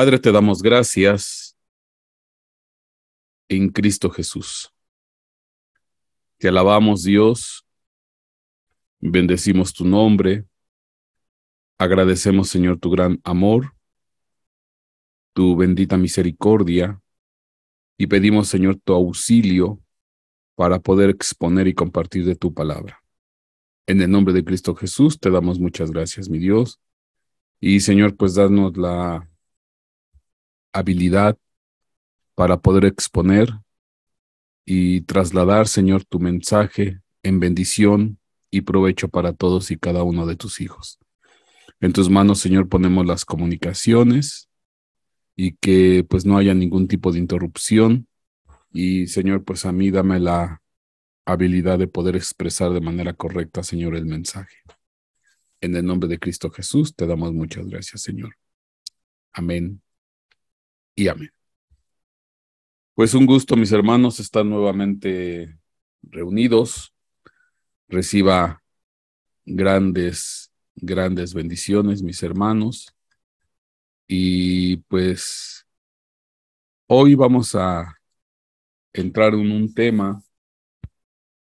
Padre, te damos gracias en Cristo Jesús. Te alabamos, Dios. Bendecimos tu nombre. Agradecemos, Señor, tu gran amor, tu bendita misericordia. Y pedimos, Señor, tu auxilio para poder exponer y compartir de tu palabra. En el nombre de Cristo Jesús te damos muchas gracias, mi Dios. Y Señor, pues danos la habilidad para poder exponer y trasladar, Señor, tu mensaje en bendición y provecho para todos y cada uno de tus hijos. En tus manos, Señor, ponemos las comunicaciones y que pues no haya ningún tipo de interrupción. Y, Señor, pues a mí dame la habilidad de poder expresar de manera correcta, Señor, el mensaje. En el nombre de Cristo Jesús, te damos muchas gracias, Señor. Amén y amén. Pues un gusto, mis hermanos, están nuevamente reunidos. Reciba grandes, grandes bendiciones, mis hermanos. Y pues hoy vamos a entrar en un tema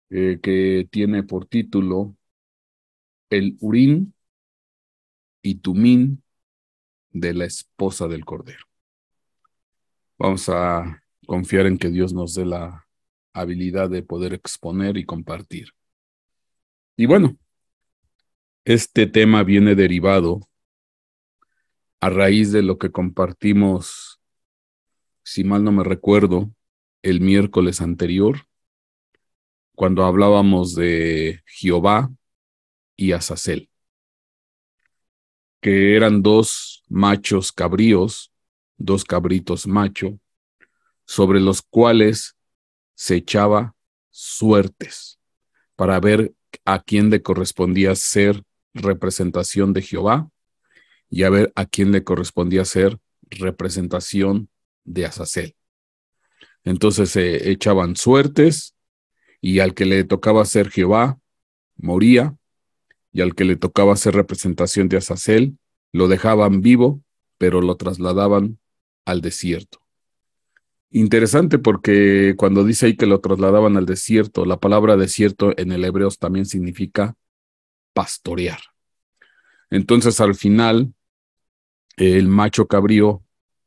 eh, que tiene por título El Urín y Tumín de la esposa del Cordero. Vamos a confiar en que Dios nos dé la habilidad de poder exponer y compartir. Y bueno, este tema viene derivado a raíz de lo que compartimos, si mal no me recuerdo, el miércoles anterior, cuando hablábamos de Jehová y Azazel, que eran dos machos cabríos dos cabritos macho, sobre los cuales se echaba suertes para ver a quién le correspondía ser representación de Jehová y a ver a quién le correspondía ser representación de Azazel. Entonces se echaban suertes y al que le tocaba ser Jehová moría y al que le tocaba ser representación de Azazel lo dejaban vivo, pero lo trasladaban al desierto. Interesante porque cuando dice ahí que lo trasladaban al desierto, la palabra desierto en el hebreo también significa pastorear. Entonces al final, el macho cabrío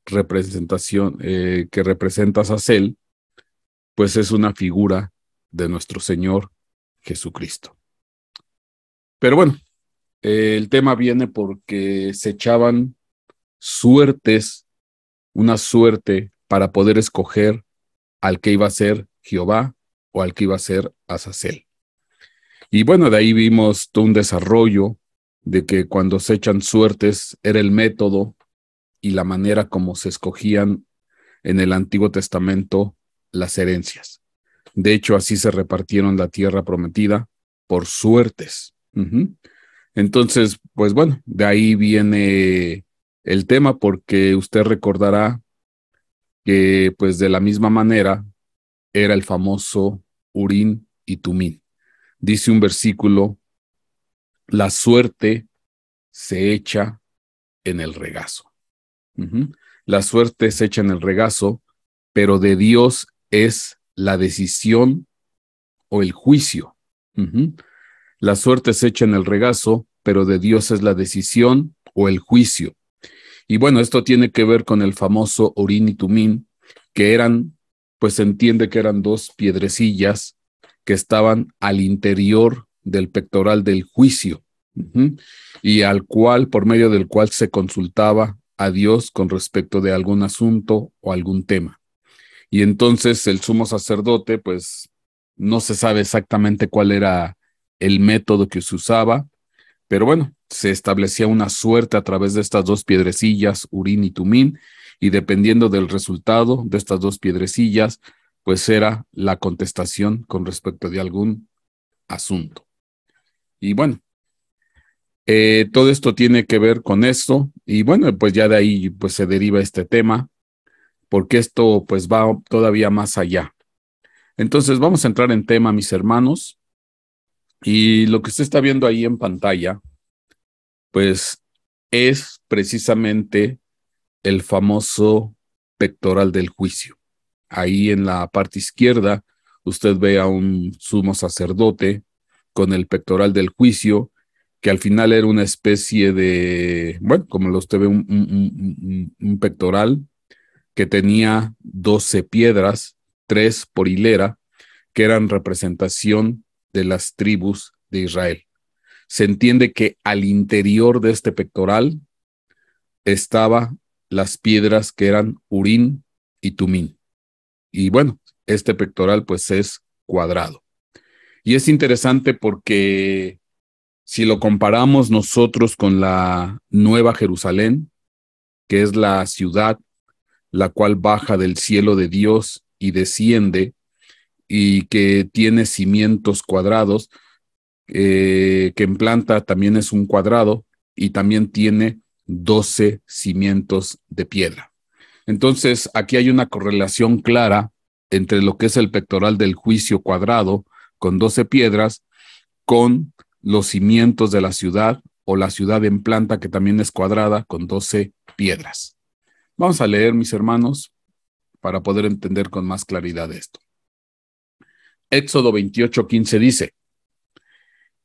representación, eh, que representa Sacel, pues es una figura de nuestro Señor Jesucristo. Pero bueno, eh, el tema viene porque se echaban suertes una suerte para poder escoger al que iba a ser Jehová o al que iba a ser Azazel. Y bueno, de ahí vimos todo un desarrollo de que cuando se echan suertes era el método y la manera como se escogían en el Antiguo Testamento las herencias. De hecho, así se repartieron la tierra prometida por suertes. Entonces, pues bueno, de ahí viene el tema porque usted recordará que pues de la misma manera era el famoso Urín y Tumín. Dice un versículo, la suerte se echa en el regazo. La suerte se echa en el regazo, pero de Dios es la decisión o el juicio. La suerte se echa en el regazo, pero de Dios es la decisión o el juicio. Y bueno, esto tiene que ver con el famoso Orín y Tumín, que eran, pues se entiende que eran dos piedrecillas que estaban al interior del pectoral del juicio y al cual, por medio del cual se consultaba a Dios con respecto de algún asunto o algún tema. Y entonces el sumo sacerdote, pues no se sabe exactamente cuál era el método que se usaba, pero bueno, se establecía una suerte a través de estas dos piedrecillas, Urín y Tumín, y dependiendo del resultado de estas dos piedrecillas, pues era la contestación con respecto de algún asunto. Y bueno, eh, todo esto tiene que ver con esto, y bueno, pues ya de ahí pues se deriva este tema, porque esto pues va todavía más allá. Entonces vamos a entrar en tema, mis hermanos, y lo que usted está viendo ahí en pantalla pues es precisamente el famoso pectoral del juicio. Ahí en la parte izquierda usted ve a un sumo sacerdote con el pectoral del juicio, que al final era una especie de, bueno, como lo usted ve, un, pectoral que tenía doce piedras, tres por hilera, que eran representación de las tribus de Israel se entiende que al interior de este pectoral estaba las piedras que eran Urín y Tumín. Y bueno, este pectoral pues es cuadrado. Y es interesante porque si lo comparamos nosotros con la Nueva Jerusalén, que es la ciudad la cual baja del cielo de Dios y desciende y que tiene cimientos cuadrados, eh, que en planta también es un cuadrado y también tiene 12 cimientos de piedra. Entonces, aquí hay una correlación clara entre lo que es el pectoral del juicio cuadrado con 12 piedras con los cimientos de la ciudad o la ciudad en planta que también es cuadrada con 12 piedras. Vamos a leer, mis hermanos, para poder entender con más claridad esto. Éxodo 28, 15 dice,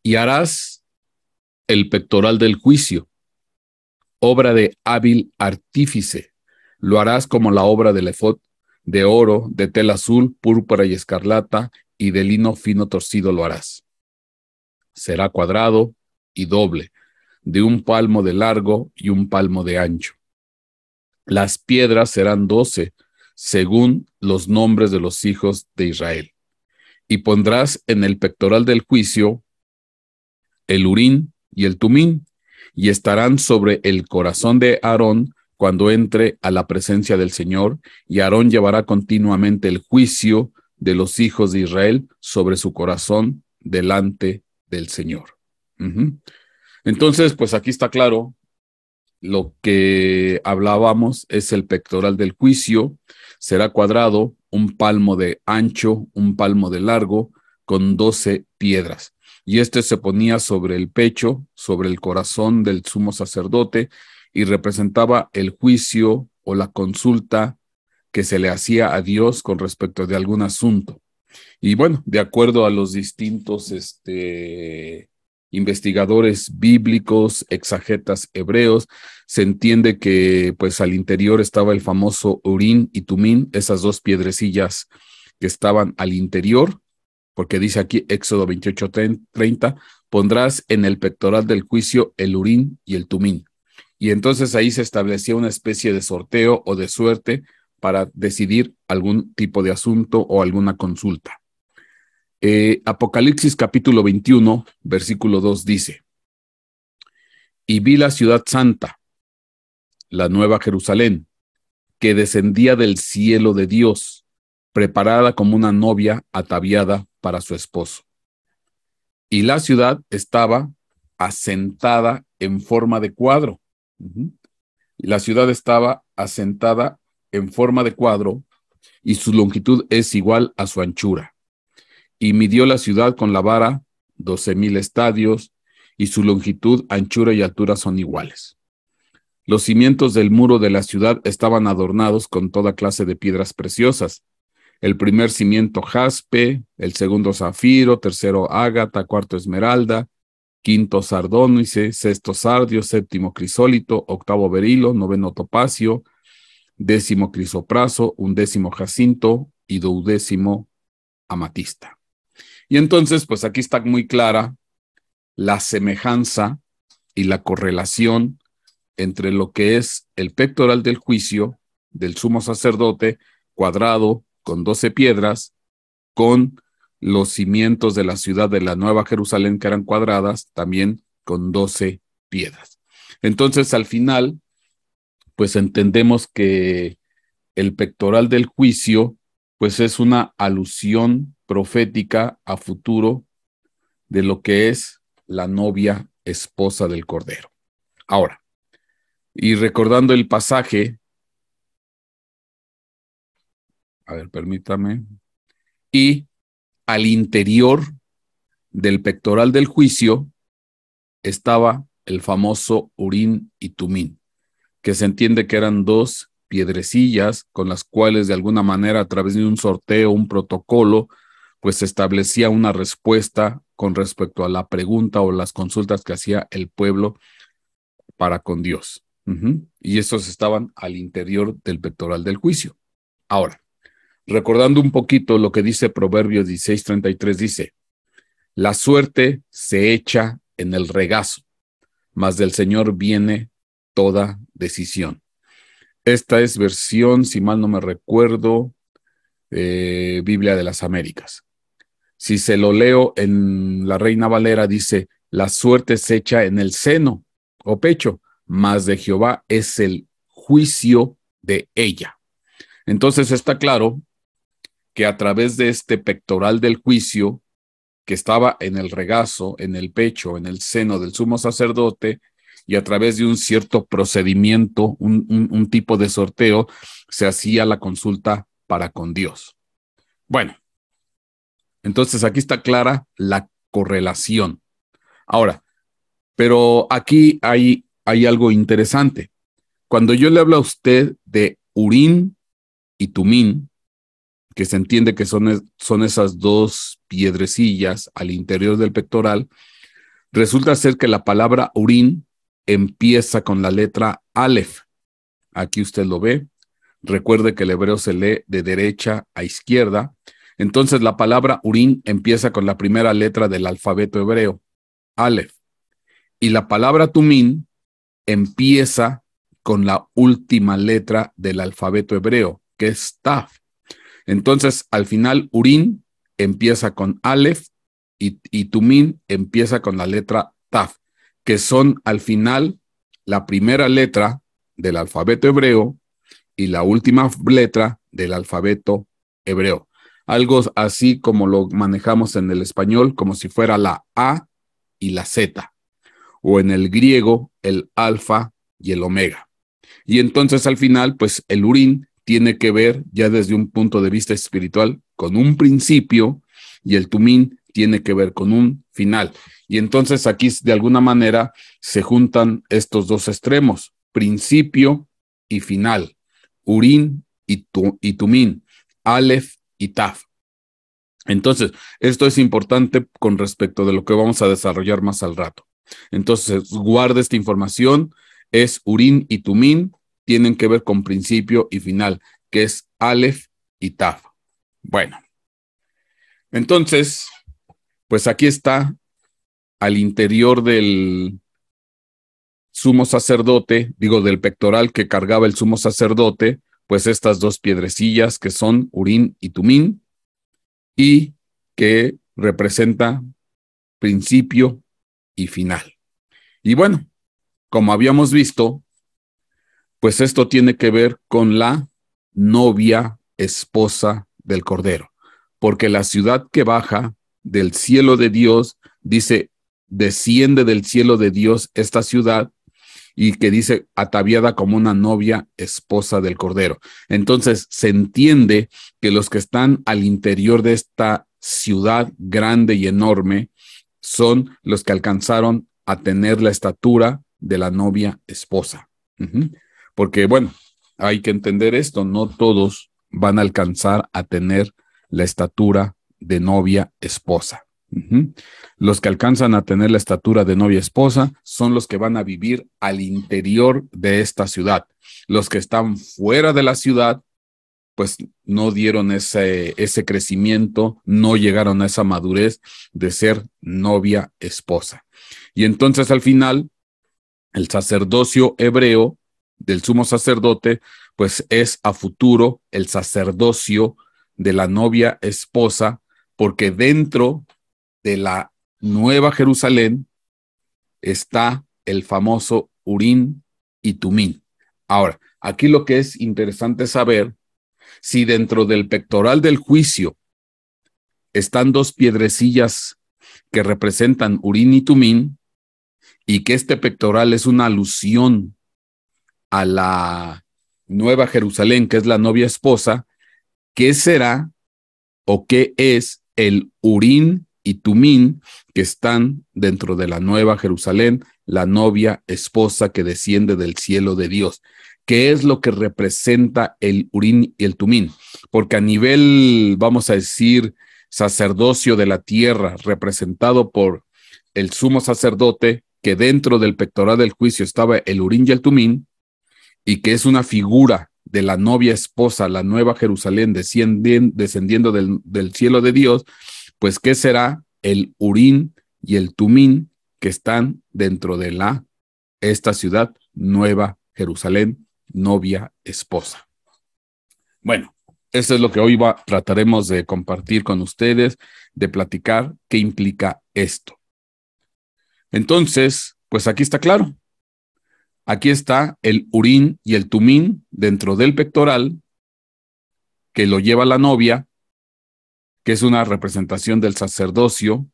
y harás el pectoral del juicio, obra de hábil artífice. Lo harás como la obra del efod, de oro, de tela azul, púrpura y escarlata, y de lino fino torcido lo harás. Será cuadrado y doble, de un palmo de largo y un palmo de ancho. Las piedras serán doce, según los nombres de los hijos de Israel. Y pondrás en el pectoral del juicio el urín y el tumín, y estarán sobre el corazón de Aarón cuando entre a la presencia del Señor, y Aarón llevará continuamente el juicio de los hijos de Israel sobre su corazón delante del Señor. Entonces, pues aquí está claro lo que hablábamos es el pectoral del juicio, será cuadrado, un palmo de ancho, un palmo de largo, con doce piedras y este se ponía sobre el pecho, sobre el corazón del sumo sacerdote, y representaba el juicio o la consulta que se le hacía a Dios con respecto de algún asunto. Y bueno, de acuerdo a los distintos este, investigadores bíblicos, exagetas hebreos, se entiende que pues al interior estaba el famoso Urín y Tumín, esas dos piedrecillas que estaban al interior porque dice aquí Éxodo 28, 30, pondrás en el pectoral del juicio el urín y el tumín. Y entonces ahí se establecía una especie de sorteo o de suerte para decidir algún tipo de asunto o alguna consulta. Eh, Apocalipsis capítulo 21, versículo 2 dice, y vi la ciudad santa, la nueva Jerusalén, que descendía del cielo de Dios, preparada como una novia ataviada para su esposo. Y la ciudad estaba asentada en forma de cuadro. La ciudad estaba asentada en forma de cuadro y su longitud es igual a su anchura. Y midió la ciudad con la vara doce mil estadios y su longitud, anchura y altura son iguales. Los cimientos del muro de la ciudad estaban adornados con toda clase de piedras preciosas el primer cimiento jaspe, el segundo zafiro, tercero ágata, cuarto esmeralda, quinto sardónice, sexto sardio, séptimo crisólito, octavo berilo, noveno topacio, décimo crisopraso, undécimo jacinto y duodécimo amatista. Y entonces, pues aquí está muy clara la semejanza y la correlación entre lo que es el pectoral del juicio del sumo sacerdote, cuadrado, con doce piedras, con los cimientos de la ciudad de la Nueva Jerusalén, que eran cuadradas, también con doce piedras. Entonces, al final, pues entendemos que el pectoral del juicio, pues es una alusión profética a futuro de lo que es la novia esposa del Cordero. Ahora, y recordando el pasaje a ver, permítame, y al interior del pectoral del juicio estaba el famoso urín y tumín, que se entiende que eran dos piedrecillas con las cuales de alguna manera a través de un sorteo, un protocolo, pues se establecía una respuesta con respecto a la pregunta o las consultas que hacía el pueblo para con Dios. Y esos estaban al interior del pectoral del juicio. Ahora, recordando un poquito lo que dice Proverbios 16:33, dice, la suerte se echa en el regazo, mas del Señor viene toda decisión. Esta es versión, si mal no me recuerdo, eh, Biblia de las Américas. Si se lo leo en la Reina Valera, dice, la suerte se echa en el seno o pecho, mas de Jehová es el juicio de ella. Entonces está claro que a través de este pectoral del juicio, que estaba en el regazo, en el pecho, en el seno del sumo sacerdote, y a través de un cierto procedimiento, un, tipo de sorteo, se hacía la consulta para con Dios. Bueno, entonces aquí está clara la correlación. Ahora, pero aquí hay, hay algo interesante. Cuando yo le hablo a usted de Urín y Tumín, que se entiende que son, son esas dos piedrecillas al interior del pectoral, resulta ser que la palabra urín empieza con la letra Aleph. Aquí usted lo ve. Recuerde que el hebreo se lee de derecha a izquierda. Entonces la palabra urín empieza con la primera letra del alfabeto hebreo, Aleph. Y la palabra tumín empieza con la última letra del alfabeto hebreo, que es Taf. Entonces, al final, Urín empieza con Aleph y, y Tumín empieza con la letra Taf, que son al final la primera letra del alfabeto hebreo y la última letra del alfabeto hebreo. Algo así como lo manejamos en el español, como si fuera la A y la Z, o en el griego el alfa y el omega. Y entonces al final, pues el urín tiene que ver ya desde un punto de vista espiritual con un principio y el tumín tiene que ver con un final. Y entonces aquí de alguna manera se juntan estos dos extremos, principio y final, urín y, tumín, aleph y taf. Entonces, esto es importante con respecto de lo que vamos a desarrollar más al rato. Entonces, guarda esta información, es urín y tumín, tienen que ver con principio y final, que es Aleph y Taf. Bueno, entonces, pues aquí está al interior del sumo sacerdote, digo del pectoral que cargaba el sumo sacerdote, pues estas dos piedrecillas que son Urín y Tumín y que representa principio y final. Y bueno, como habíamos visto, pues esto tiene que ver con la novia esposa del Cordero, porque la ciudad que baja del cielo de Dios, dice, desciende del cielo de Dios esta ciudad y que dice ataviada como una novia esposa del Cordero. Entonces se entiende que los que están al interior de esta ciudad grande y enorme son los que alcanzaron a tener la estatura de la novia esposa. Porque, bueno, hay que entender esto, no todos van a alcanzar a tener la estatura de novia esposa. Los que alcanzan a tener la estatura de novia esposa son los que van a vivir al interior de esta ciudad. Los que están fuera de la ciudad, pues no dieron ese, ese crecimiento, no llegaron a esa madurez de ser novia esposa. Y entonces al final, el sacerdocio hebreo del sumo sacerdote, pues es a futuro el sacerdocio de la novia esposa, porque dentro de la Nueva Jerusalén está el famoso Urín y Tumín. Ahora, aquí lo que es interesante saber, si dentro del pectoral del juicio están dos piedrecillas que representan Urín y Tumín, y que este pectoral es una alusión a la Nueva Jerusalén, que es la novia esposa, ¿qué será o qué es el Urín y Tumín que están dentro de la Nueva Jerusalén, la novia esposa que desciende del cielo de Dios? ¿Qué es lo que representa el Urín y el Tumín? Porque a nivel, vamos a decir, sacerdocio de la tierra, representado por el sumo sacerdote, que dentro del pectoral del juicio estaba el Urín y el Tumín, y que es una figura de la novia esposa, la nueva Jerusalén descendiendo del, cielo de Dios, pues ¿qué será el Urín y el Tumín que están dentro de la esta ciudad nueva Jerusalén, novia esposa? Bueno, eso es lo que hoy va, trataremos de compartir con ustedes, de platicar qué implica esto. Entonces, pues aquí está claro, Aquí está el urín y el tumín dentro del pectoral que lo lleva la novia, que es una representación del sacerdocio,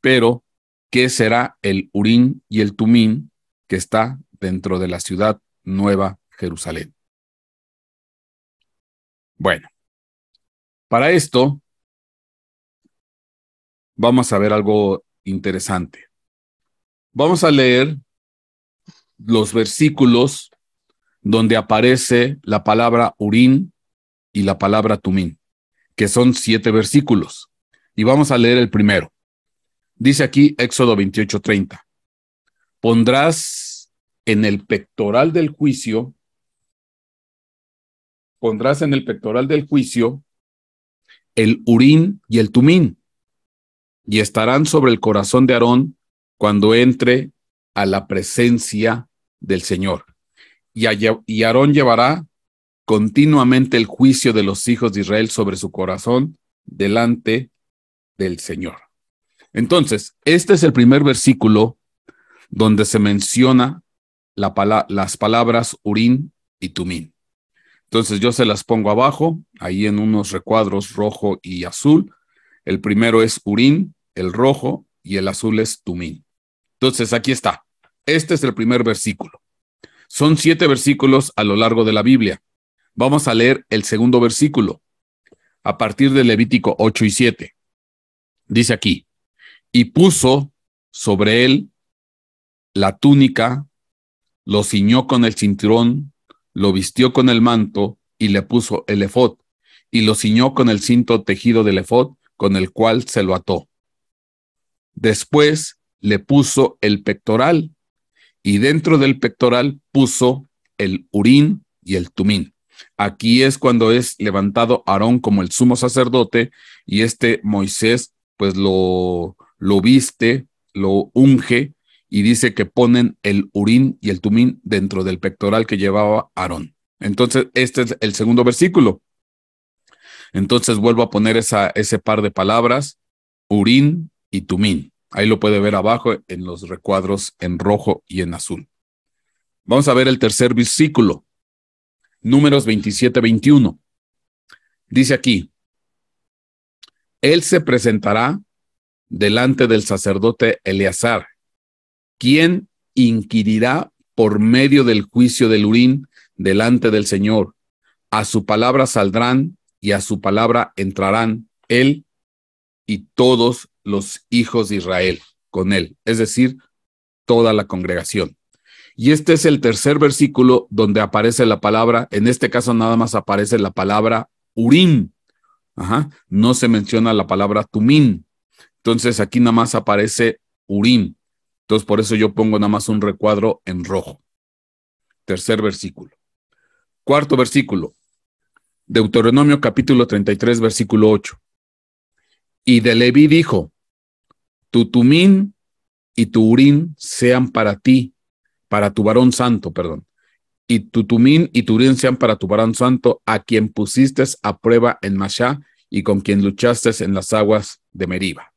pero ¿qué será el urín y el tumín que está dentro de la ciudad Nueva Jerusalén? Bueno, para esto vamos a ver algo interesante. Vamos a leer los versículos donde aparece la palabra Urín y la palabra Tumín, que son siete versículos. Y vamos a leer el primero. Dice aquí Éxodo 28:30. Pondrás en el pectoral del juicio, pondrás en el pectoral del juicio el Urín y el Tumín, y estarán sobre el corazón de Aarón cuando entre a la presencia del Señor. Y, Aarón llevará continuamente el juicio de los hijos de Israel sobre su corazón delante del Señor. Entonces, este es el primer versículo donde se menciona la las palabras Urín y Tumín. Entonces yo se las pongo abajo, ahí en unos recuadros rojo y azul. El primero es Urín, el rojo, y el azul es Tumín. Entonces aquí está. Este es el primer versículo. Son siete versículos a lo largo de la Biblia. Vamos a leer el segundo versículo, a partir de Levítico 8 y 7. Dice aquí, y puso sobre él la túnica, lo ciñó con el cinturón, lo vistió con el manto y le puso el efod, y lo ciñó con el cinto tejido del efod, con el cual se lo ató. Después le puso el pectoral y dentro del pectoral puso el urín y el tumín. Aquí es cuando es levantado Aarón como el sumo sacerdote y este Moisés pues lo, lo viste, lo unge y dice que ponen el urín y el tumín dentro del pectoral que llevaba Aarón. Entonces, este es el segundo versículo. Entonces vuelvo a poner esa, ese par de palabras, urín y tumín. Ahí lo puede ver abajo en los recuadros en rojo y en azul. Vamos a ver el tercer versículo, números 27-21. Dice aquí, Él se presentará delante del sacerdote Eleazar, quien inquirirá por medio del juicio del Urín delante del Señor. A su palabra saldrán y a su palabra entrarán él y todos los hijos de Israel con él, es decir, toda la congregación. Y este es el tercer versículo donde aparece la palabra, en este caso nada más aparece la palabra Urim, Ajá. no se menciona la palabra Tumim. Entonces aquí nada más aparece Urim. Entonces por eso yo pongo nada más un recuadro en rojo. Tercer versículo. Cuarto versículo. Deuteronomio capítulo 33, versículo 8. Y de levi dijo, Tutumín tumín y tu urín sean para ti, para tu varón santo, perdón. Y Tutumín y tu urín sean para tu varón santo, a quien pusiste a prueba en Mashá y con quien luchaste en las aguas de Meriba.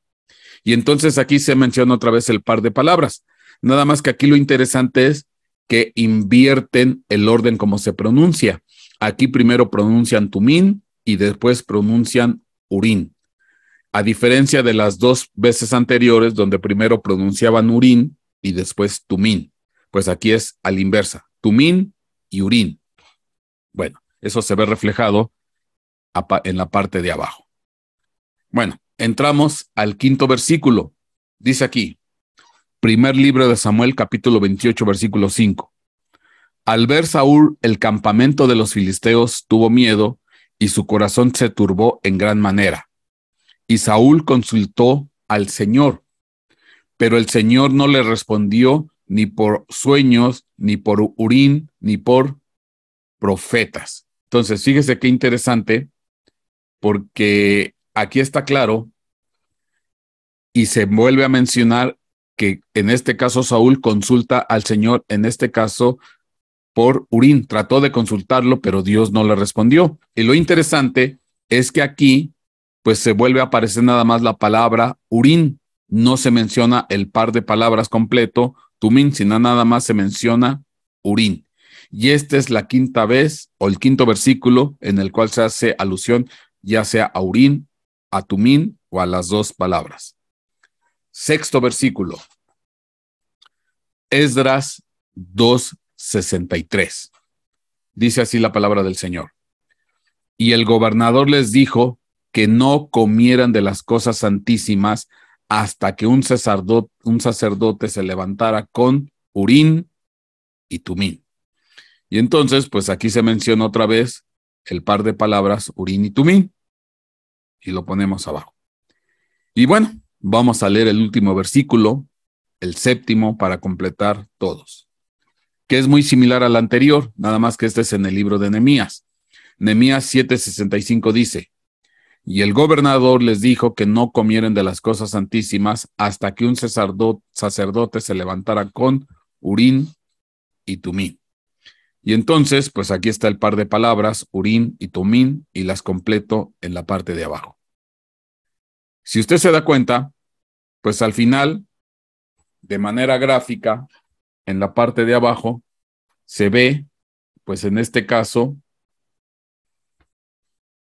Y entonces aquí se menciona otra vez el par de palabras. Nada más que aquí lo interesante es que invierten el orden como se pronuncia. Aquí primero pronuncian tumín y después pronuncian urín a diferencia de las dos veces anteriores donde primero pronunciaban urín y después tumín. Pues aquí es al inversa, tumín y urín. Bueno, eso se ve reflejado en la parte de abajo. Bueno, entramos al quinto versículo. Dice aquí, primer libro de Samuel capítulo 28 versículo 5. Al ver Saúl el campamento de los filisteos tuvo miedo y su corazón se turbó en gran manera. Y Saúl consultó al Señor, pero el Señor no le respondió ni por sueños, ni por urín, ni por profetas. Entonces, fíjese qué interesante, porque aquí está claro y se vuelve a mencionar que en este caso Saúl consulta al Señor, en este caso por Urín, trató de consultarlo, pero Dios no le respondió. Y lo interesante es que aquí pues se vuelve a aparecer nada más la palabra urín. No se menciona el par de palabras completo, tumín, sino nada más se menciona urín. Y esta es la quinta vez o el quinto versículo en el cual se hace alusión ya sea a urín, a tumín o a las dos palabras. Sexto versículo. Esdras 2.63. Dice así la palabra del Señor. Y el gobernador les dijo, que no comieran de las cosas santísimas hasta que un sacerdote, un sacerdote se levantara con Urín y Tumín. Y entonces, pues aquí se menciona otra vez el par de palabras Urín y Tumín y lo ponemos abajo. Y bueno, vamos a leer el último versículo, el séptimo, para completar todos, que es muy similar al anterior, nada más que este es en el libro de Nehemías. Nehemías 7:65 dice, y el gobernador les dijo que no comieran de las cosas santísimas hasta que un sacerdote se levantara con Urín y Tumín. Y entonces, pues aquí está el par de palabras, Urín y Tumín, y las completo en la parte de abajo. Si usted se da cuenta, pues al final, de manera gráfica, en la parte de abajo, se ve, pues en este caso,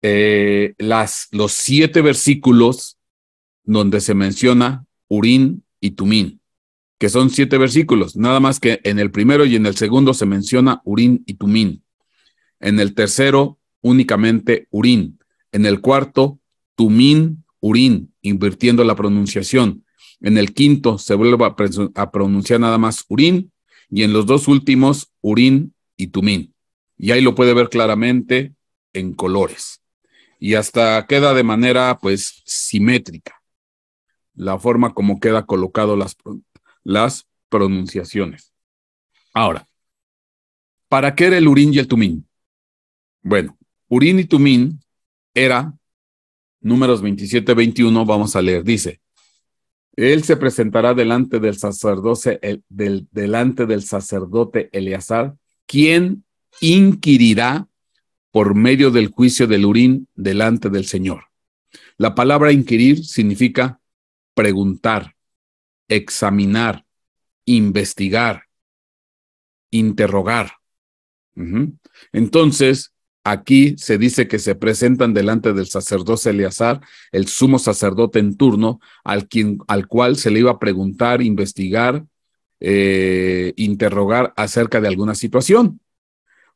eh, las, los siete versículos donde se menciona Urín y Tumín, que son siete versículos, nada más que en el primero y en el segundo se menciona Urín y Tumín, en el tercero únicamente Urín, en el cuarto Tumín, Urín, invirtiendo la pronunciación, en el quinto se vuelve a pronunciar nada más Urín y en los dos últimos Urín y Tumín. Y ahí lo puede ver claramente en colores y hasta queda de manera pues simétrica la forma como queda colocado las, las pronunciaciones. Ahora, ¿para qué era el urín y el tumín? Bueno, urín y tumín era números 27-21, vamos a leer, dice, él se presentará delante del sacerdote, delante del sacerdote Eleazar, quien inquirirá por medio del juicio del Urín delante del Señor. La palabra inquirir significa preguntar, examinar, investigar, interrogar. Entonces, aquí se dice que se presentan delante del sacerdote Eleazar, el sumo sacerdote en turno, al, quien, al cual se le iba a preguntar, investigar, eh, interrogar acerca de alguna situación.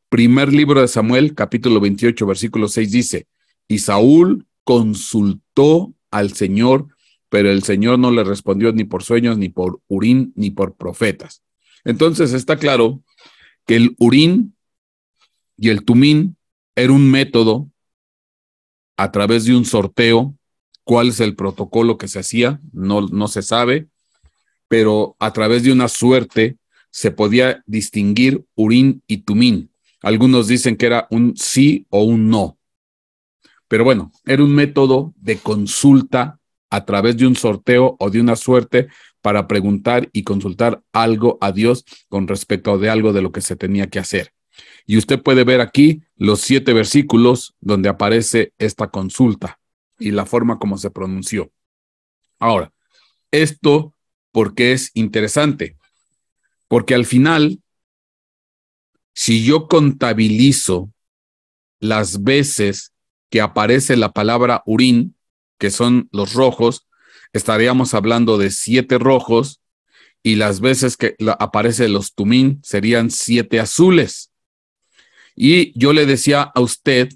Primer libro de Samuel, capítulo 28, versículo 6 dice, y Saúl consultó al Señor, pero el Señor no le respondió ni por sueños, ni por urín, ni por profetas. Entonces está claro que el urín y el tumín era un método a través de un sorteo. ¿Cuál es el protocolo que se hacía? No, no se sabe, pero a través de una suerte se podía distinguir urín y tumín. Algunos dicen que era un sí o un no. Pero bueno, era un método de consulta a través de un sorteo o de una suerte para preguntar y consultar algo a Dios con respecto de algo de lo que se tenía que hacer. Y usted puede ver aquí los siete versículos donde aparece esta consulta y la forma como se pronunció. Ahora, esto porque es interesante, porque al final si yo contabilizo las veces que aparece la palabra urín, que son los rojos, estaríamos hablando de siete rojos y las veces que aparece los tumín serían siete azules. Y yo le decía a usted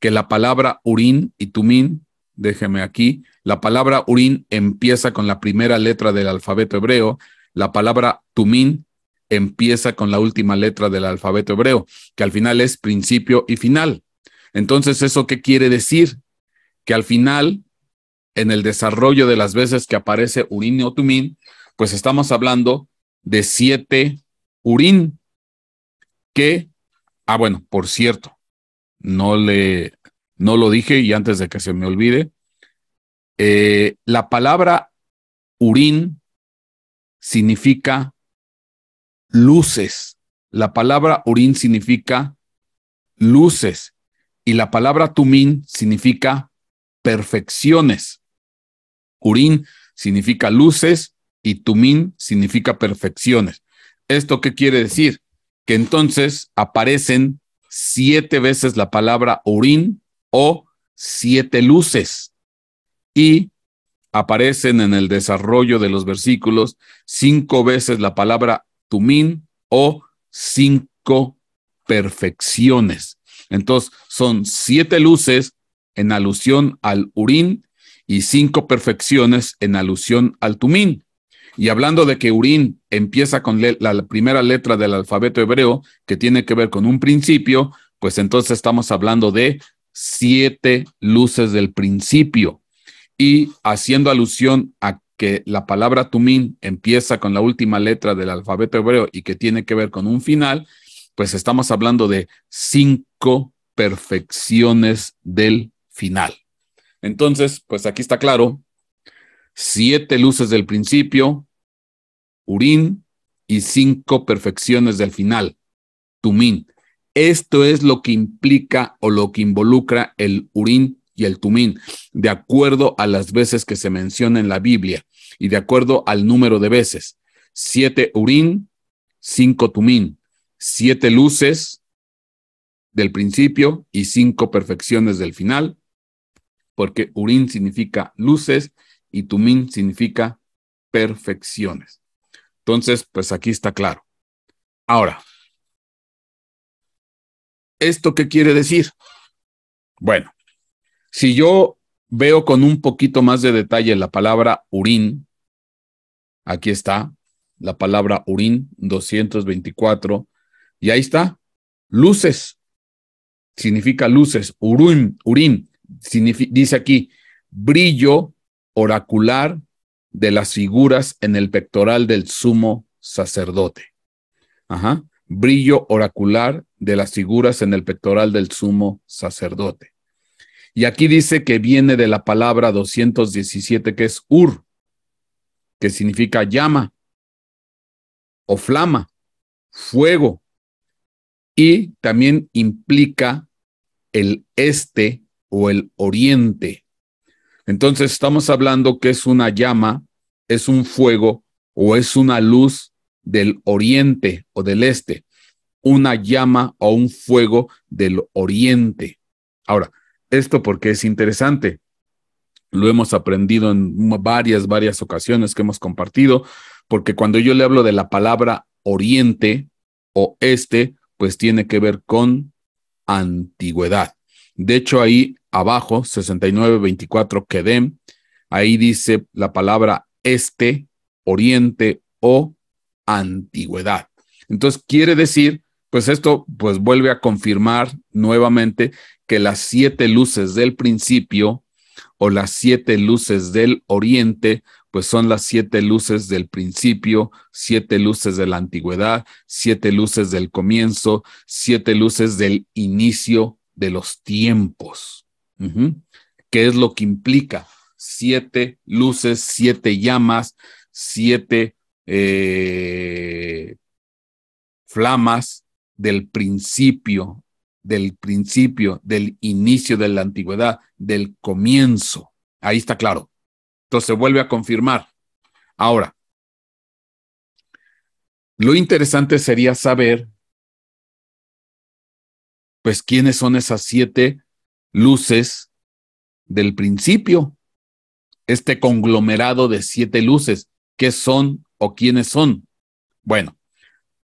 que la palabra urín y tumín, déjeme aquí, la palabra urín empieza con la primera letra del alfabeto hebreo, la palabra tumín empieza con la última letra del alfabeto hebreo, que al final es principio y final. Entonces, ¿eso qué quiere decir? Que al final, en el desarrollo de las veces que aparece Urín y otumín, pues estamos hablando de siete Urín, que, ah, bueno, por cierto, no le, no lo dije y antes de que se me olvide, eh, la palabra Urín significa luces. La palabra urín significa luces y la palabra tumín significa perfecciones. Urín significa luces y tumín significa perfecciones. ¿Esto qué quiere decir? Que entonces aparecen siete veces la palabra urín o siete luces y aparecen en el desarrollo de los versículos cinco veces la palabra Tumín o cinco perfecciones. Entonces, son siete luces en alusión al Urín y cinco perfecciones en alusión al Tumín. Y hablando de que Urín empieza con la primera letra del alfabeto hebreo, que tiene que ver con un principio, pues entonces estamos hablando de siete luces del principio. Y haciendo alusión a que la palabra tumín empieza con la última letra del alfabeto hebreo y que tiene que ver con un final, pues estamos hablando de cinco perfecciones del final. Entonces, pues aquí está claro, siete luces del principio, urín, y cinco perfecciones del final, tumín. Esto es lo que implica o lo que involucra el urín y el tumín, de acuerdo a las veces que se menciona en la Biblia y de acuerdo al número de veces. Siete urín, cinco tumín, siete luces del principio y cinco perfecciones del final, porque urín significa luces y tumín significa perfecciones. Entonces, pues aquí está claro. Ahora, ¿esto qué quiere decir? Bueno, si yo veo con un poquito más de detalle la palabra urín, aquí está, la palabra urín 224, y ahí está, luces, significa luces, urín, urín, dice aquí, brillo oracular de las figuras en el pectoral del sumo sacerdote. Ajá, brillo oracular de las figuras en el pectoral del sumo sacerdote. Y aquí dice que viene de la palabra 217, que es Ur, que significa llama o flama, fuego. Y también implica el este o el oriente. Entonces estamos hablando que es una llama, es un fuego o es una luz del oriente o del este, una llama o un fuego del oriente. Ahora, esto porque es interesante. Lo hemos aprendido en varias, varias ocasiones que hemos compartido, porque cuando yo le hablo de la palabra oriente o este, pues tiene que ver con antigüedad. De hecho, ahí abajo, 6924 Kedem, ahí dice la palabra este, oriente o antigüedad. Entonces, quiere decir, pues esto pues vuelve a confirmar nuevamente que las siete luces del principio o las siete luces del oriente, pues son las siete luces del principio, siete luces de la antigüedad, siete luces del comienzo, siete luces del inicio de los tiempos. ¿Qué es lo que implica? Siete luces, siete llamas, siete eh, flamas del principio del principio, del inicio de la antigüedad, del comienzo. Ahí está claro. Entonces vuelve a confirmar. Ahora, lo interesante sería saber, pues, quiénes son esas siete luces del principio, este conglomerado de siete luces, qué son o quiénes son. Bueno,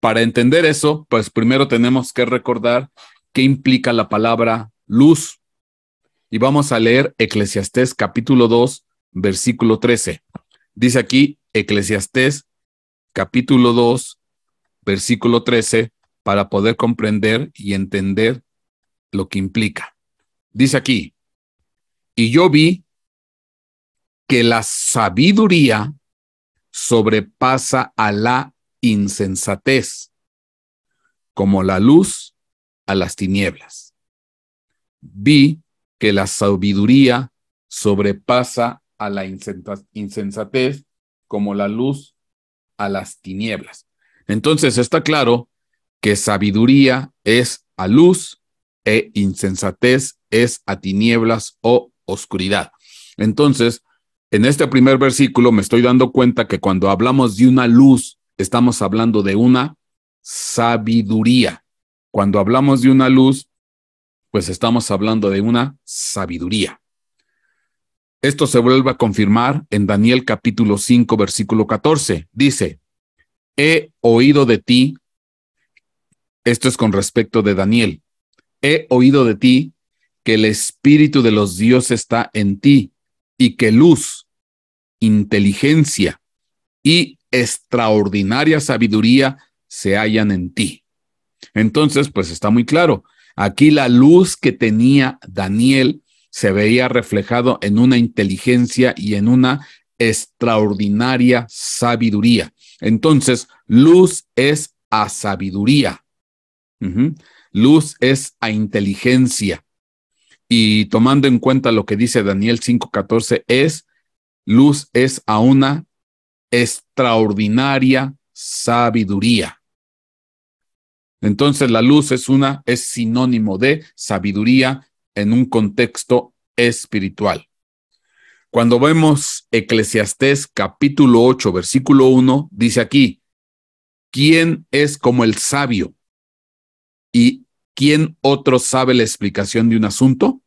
para entender eso, pues primero tenemos que recordar qué implica la palabra luz. Y vamos a leer Eclesiastés capítulo 2, versículo 13. Dice aquí Eclesiastés capítulo 2, versículo 13, para poder comprender y entender lo que implica. Dice aquí, y yo vi que la sabiduría sobrepasa a la insensatez, como la luz a las tinieblas. Vi que la sabiduría sobrepasa a la insensatez como la luz a las tinieblas. Entonces está claro que sabiduría es a luz e insensatez es a tinieblas o oscuridad. Entonces, en este primer versículo me estoy dando cuenta que cuando hablamos de una luz, estamos hablando de una sabiduría. Cuando hablamos de una luz, pues estamos hablando de una sabiduría. Esto se vuelve a confirmar en Daniel capítulo 5, versículo 14. Dice, he oído de ti, esto es con respecto de Daniel, he oído de ti que el Espíritu de los dioses está en ti y que luz, inteligencia y extraordinaria sabiduría se hallan en ti. Entonces, pues está muy claro. Aquí la luz que tenía Daniel se veía reflejado en una inteligencia y en una extraordinaria sabiduría. Entonces, luz es a sabiduría. Luz es a inteligencia. Y tomando en cuenta lo que dice Daniel 5:14 es, luz es a una extraordinaria sabiduría. Entonces la luz es una, es sinónimo de sabiduría en un contexto espiritual. Cuando vemos Eclesiastés capítulo 8, versículo 1, dice aquí, ¿quién es como el sabio? ¿Y quién otro sabe la explicación de un asunto?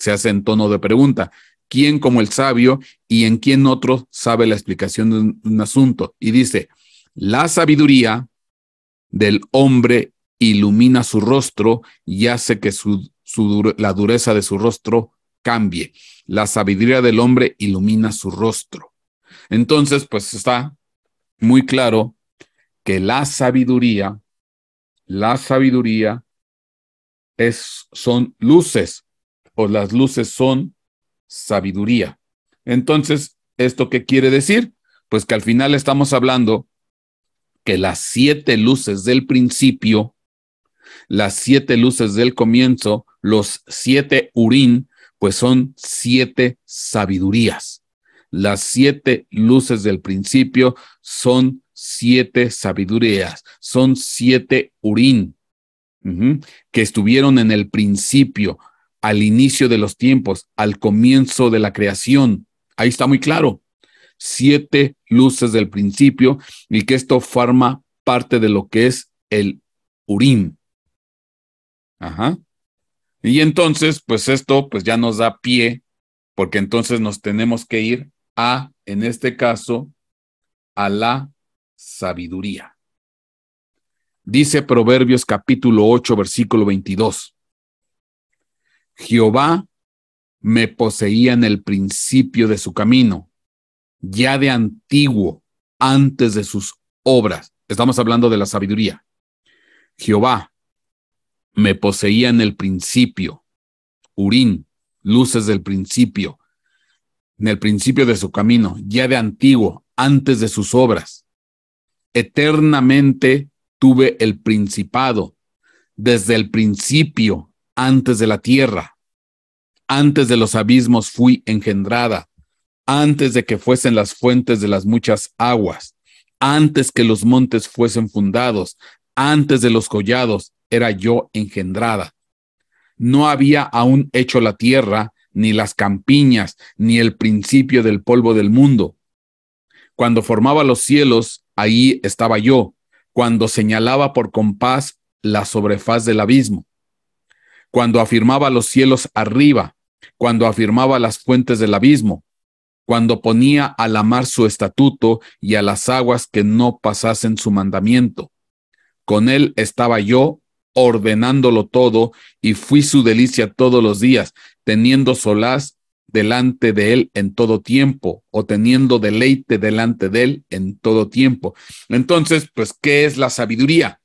Se hace en tono de pregunta. ¿Quién como el sabio y en quién otro sabe la explicación de un, un asunto? Y dice, la sabiduría del hombre ilumina su rostro y hace que la dureza de su rostro cambie. La sabiduría del hombre ilumina su rostro. Entonces, pues está muy claro que la sabiduría, la sabiduría es, son luces, o las luces son sabiduría. Entonces, ¿esto qué quiere decir? Pues que al final estamos hablando que las siete luces del principio, las siete luces del comienzo, los siete urín, pues son siete sabidurías. Las siete luces del principio son siete sabidurías, son siete urín que estuvieron en el principio, al inicio de los tiempos, al comienzo de la creación. Ahí está muy claro siete luces del principio y que esto forma parte de lo que es el Urim. Y entonces, pues esto pues ya nos da pie, porque entonces nos tenemos que ir a, en este caso, a la sabiduría. Dice Proverbios capítulo 8, versículo 22. Jehová me poseía en el principio de su camino ya de antiguo, antes de sus obras. Estamos hablando de la sabiduría. Jehová me poseía en el principio. Urín, luces del principio. En el principio de su camino, ya de antiguo, antes de sus obras. Eternamente tuve el principado, desde el principio, antes de la tierra. Antes de los abismos fui engendrada antes de que fuesen las fuentes de las muchas aguas, antes que los montes fuesen fundados, antes de los collados, era yo engendrada. No había aún hecho la tierra, ni las campiñas, ni el principio del polvo del mundo. Cuando formaba los cielos, ahí estaba yo, cuando señalaba por compás la sobrefaz del abismo, cuando afirmaba los cielos arriba, cuando afirmaba las fuentes del abismo, cuando ponía a la mar su estatuto y a las aguas que no pasasen su mandamiento. Con él estaba yo ordenándolo todo y fui su delicia todos los días, teniendo solaz delante de él en todo tiempo o teniendo deleite delante de él en todo tiempo. Entonces, pues, ¿qué es la sabiduría?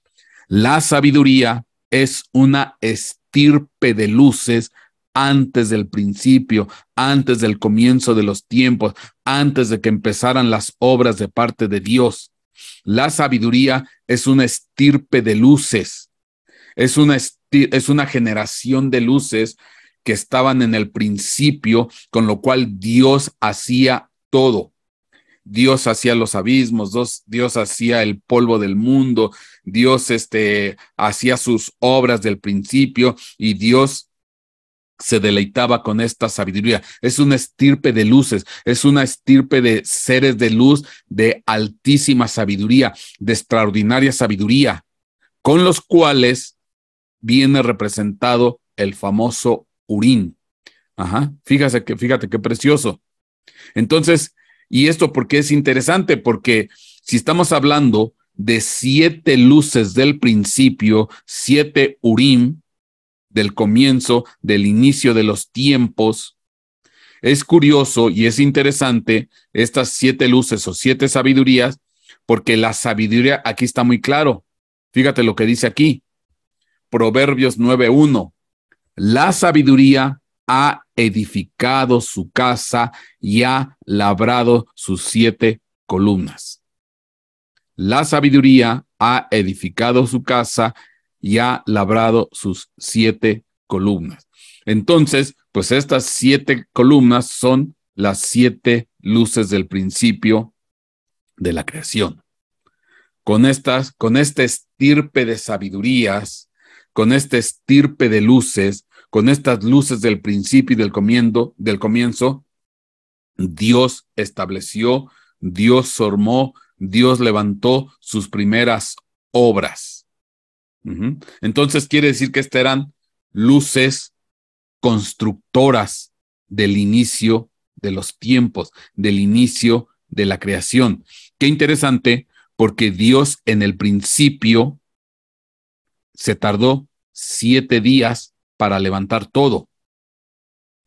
La sabiduría es una estirpe de luces antes del principio, antes del comienzo de los tiempos, antes de que empezaran las obras de parte de Dios. La sabiduría es una estirpe de luces, es una, es una generación de luces que estaban en el principio, con lo cual Dios hacía todo. Dios hacía los abismos, Dios, hacía el polvo del mundo, Dios este, hacía sus obras del principio y Dios se deleitaba con esta sabiduría. Es una estirpe de luces, es una estirpe de seres de luz de altísima sabiduría, de extraordinaria sabiduría, con los cuales viene representado el famoso Urín. Ajá, fíjate que, fíjate qué precioso. Entonces, y esto porque es interesante, porque si estamos hablando de siete luces del principio, siete Urim, del comienzo, del inicio de los tiempos. Es curioso y es interesante estas siete luces o siete sabidurías, porque la sabiduría aquí está muy claro. Fíjate lo que dice aquí. Proverbios 9.1. La sabiduría ha edificado su casa y ha labrado sus siete columnas. La sabiduría ha edificado su casa y ha labrado sus siete columnas. Entonces, pues estas siete columnas son las siete luces del principio de la creación. Con estas, con este estirpe de sabidurías, con este estirpe de luces, con estas luces del principio y del comiendo, del comienzo, Dios estableció, Dios formó, Dios levantó sus primeras obras. Entonces quiere decir que estas eran luces constructoras del inicio de los tiempos, del inicio de la creación. Qué interesante, porque Dios en el principio se tardó siete días para levantar todo.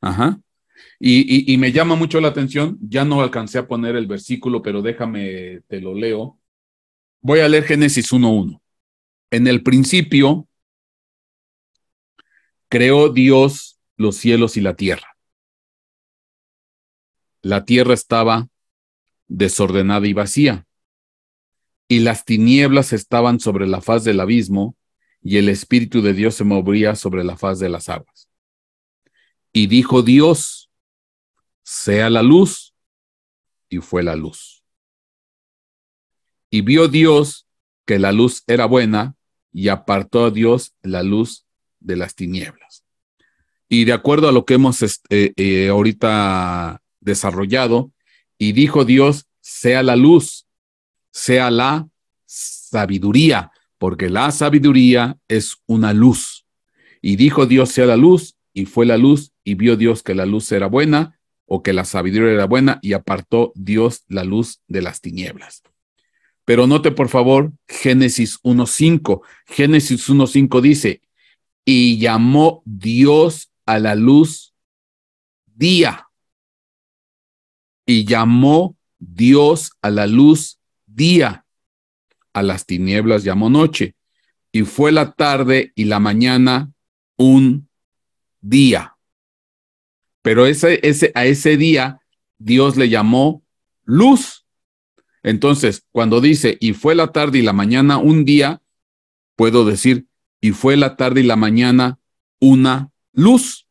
Ajá. Y, y, me llama mucho la atención, ya no alcancé a poner el versículo, pero déjame, te lo leo. Voy a leer Génesis 1.1. En el principio, creó Dios los cielos y la tierra. La tierra estaba desordenada y vacía, y las tinieblas estaban sobre la faz del abismo, y el Espíritu de Dios se movía sobre la faz de las aguas. Y dijo Dios, sea la luz, y fue la luz. Y vio Dios que la luz era buena y apartó a Dios la luz de las tinieblas. Y de acuerdo a lo que hemos eh, eh, ahorita desarrollado, y dijo Dios, sea la luz, sea la sabiduría, porque la sabiduría es una luz. Y dijo Dios, sea la luz, y fue la luz, y vio Dios que la luz era buena, o que la sabiduría era buena, y apartó Dios la luz de las tinieblas. Pero note por favor Génesis 1.5. Génesis 1.5 dice, y llamó Dios a la luz día. Y llamó Dios a la luz día. A las tinieblas llamó noche. Y fue la tarde y la mañana un día. Pero a ese día Dios le llamó luz. Entonces, cuando dice, y fue la tarde y la mañana un día, puedo decir, y fue la tarde y la mañana una luz.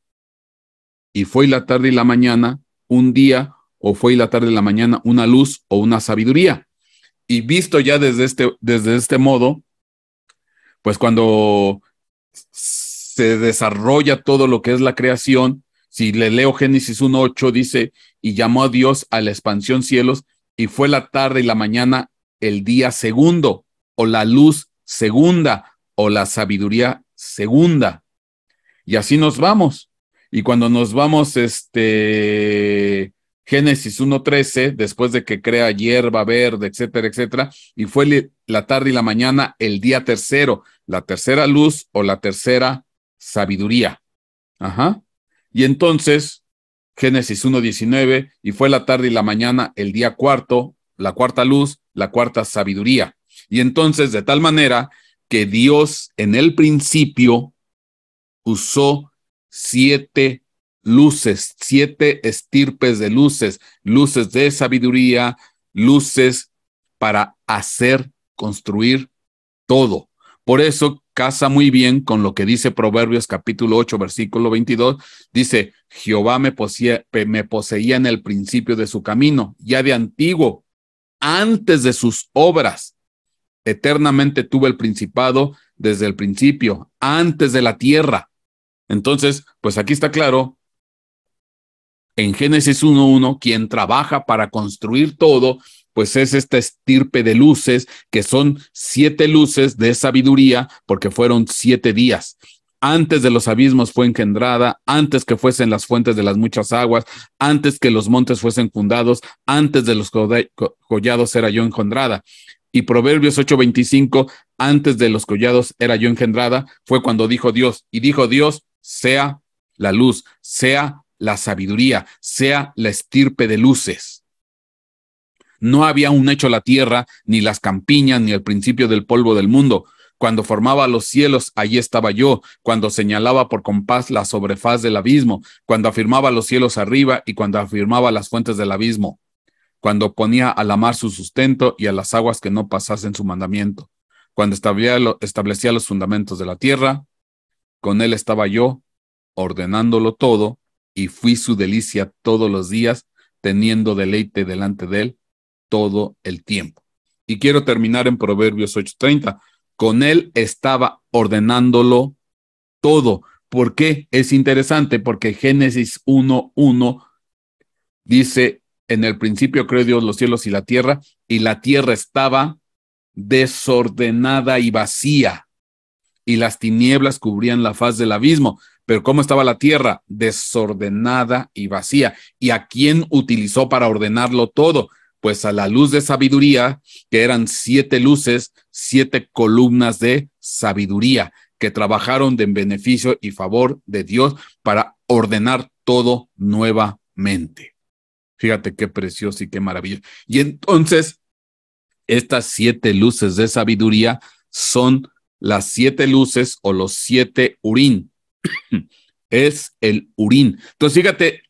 Y fue la tarde y la mañana un día, o fue la tarde y la mañana una luz o una sabiduría. Y visto ya desde este, desde este modo, pues cuando se desarrolla todo lo que es la creación, si le leo Génesis 1.8, dice, y llamó a Dios a la expansión cielos y fue la tarde y la mañana el día segundo, o la luz segunda, o la sabiduría segunda. Y así nos vamos. Y cuando nos vamos, este, Génesis 1.13, después de que crea hierba verde, etcétera, etcétera, y fue la tarde y la mañana el día tercero, la tercera luz o la tercera sabiduría. Ajá. Y entonces Génesis 1.19, y fue la tarde y la mañana el día cuarto, la cuarta luz, la cuarta sabiduría. Y entonces, de tal manera que Dios en el principio usó siete luces, siete estirpes de luces, luces de sabiduría, luces para hacer, construir todo. Por eso casa muy bien con lo que dice Proverbios capítulo 8, versículo 22. Dice, Jehová me poseía, en el principio de su camino, ya de antiguo, antes de sus obras. Eternamente tuve el principado desde el principio, antes de la tierra. Entonces, pues aquí está claro, en Génesis 1.1, quien trabaja para construir todo pues es esta estirpe de luces, que son siete luces de sabiduría, porque fueron siete días. Antes de los abismos fue engendrada, antes que fuesen las fuentes de las muchas aguas, antes que los montes fuesen fundados, antes de los collados era yo engendrada. Y Proverbios 8:25, antes de los collados era yo engendrada, fue cuando dijo Dios, y dijo Dios, sea la luz, sea la sabiduría, sea la estirpe de luces. No había un hecho la tierra, ni las campiñas, ni el principio del polvo del mundo. Cuando formaba los cielos, allí estaba yo, cuando señalaba por compás la sobrefaz del abismo, cuando afirmaba los cielos arriba y cuando afirmaba las fuentes del abismo, cuando ponía a la mar su sustento y a las aguas que no pasasen su mandamiento, cuando establecía los fundamentos de la tierra, con él estaba yo, ordenándolo todo, y fui su delicia todos los días, teniendo deleite delante de él todo el tiempo. Y quiero terminar en Proverbios 8:30. Con él estaba ordenándolo todo. ¿Por qué? Es interesante porque Génesis 1:1 dice, en el principio creó Dios los cielos y la tierra, y la tierra estaba desordenada y vacía, y las tinieblas cubrían la faz del abismo. Pero ¿cómo estaba la tierra? Desordenada y vacía. ¿Y a quién utilizó para ordenarlo todo? pues a la luz de sabiduría, que eran siete luces, siete columnas de sabiduría, que trabajaron en beneficio y favor de Dios para ordenar todo nuevamente. Fíjate qué precioso y qué maravilloso. Y entonces, estas siete luces de sabiduría son las siete luces o los siete urín. es el urín. Entonces, fíjate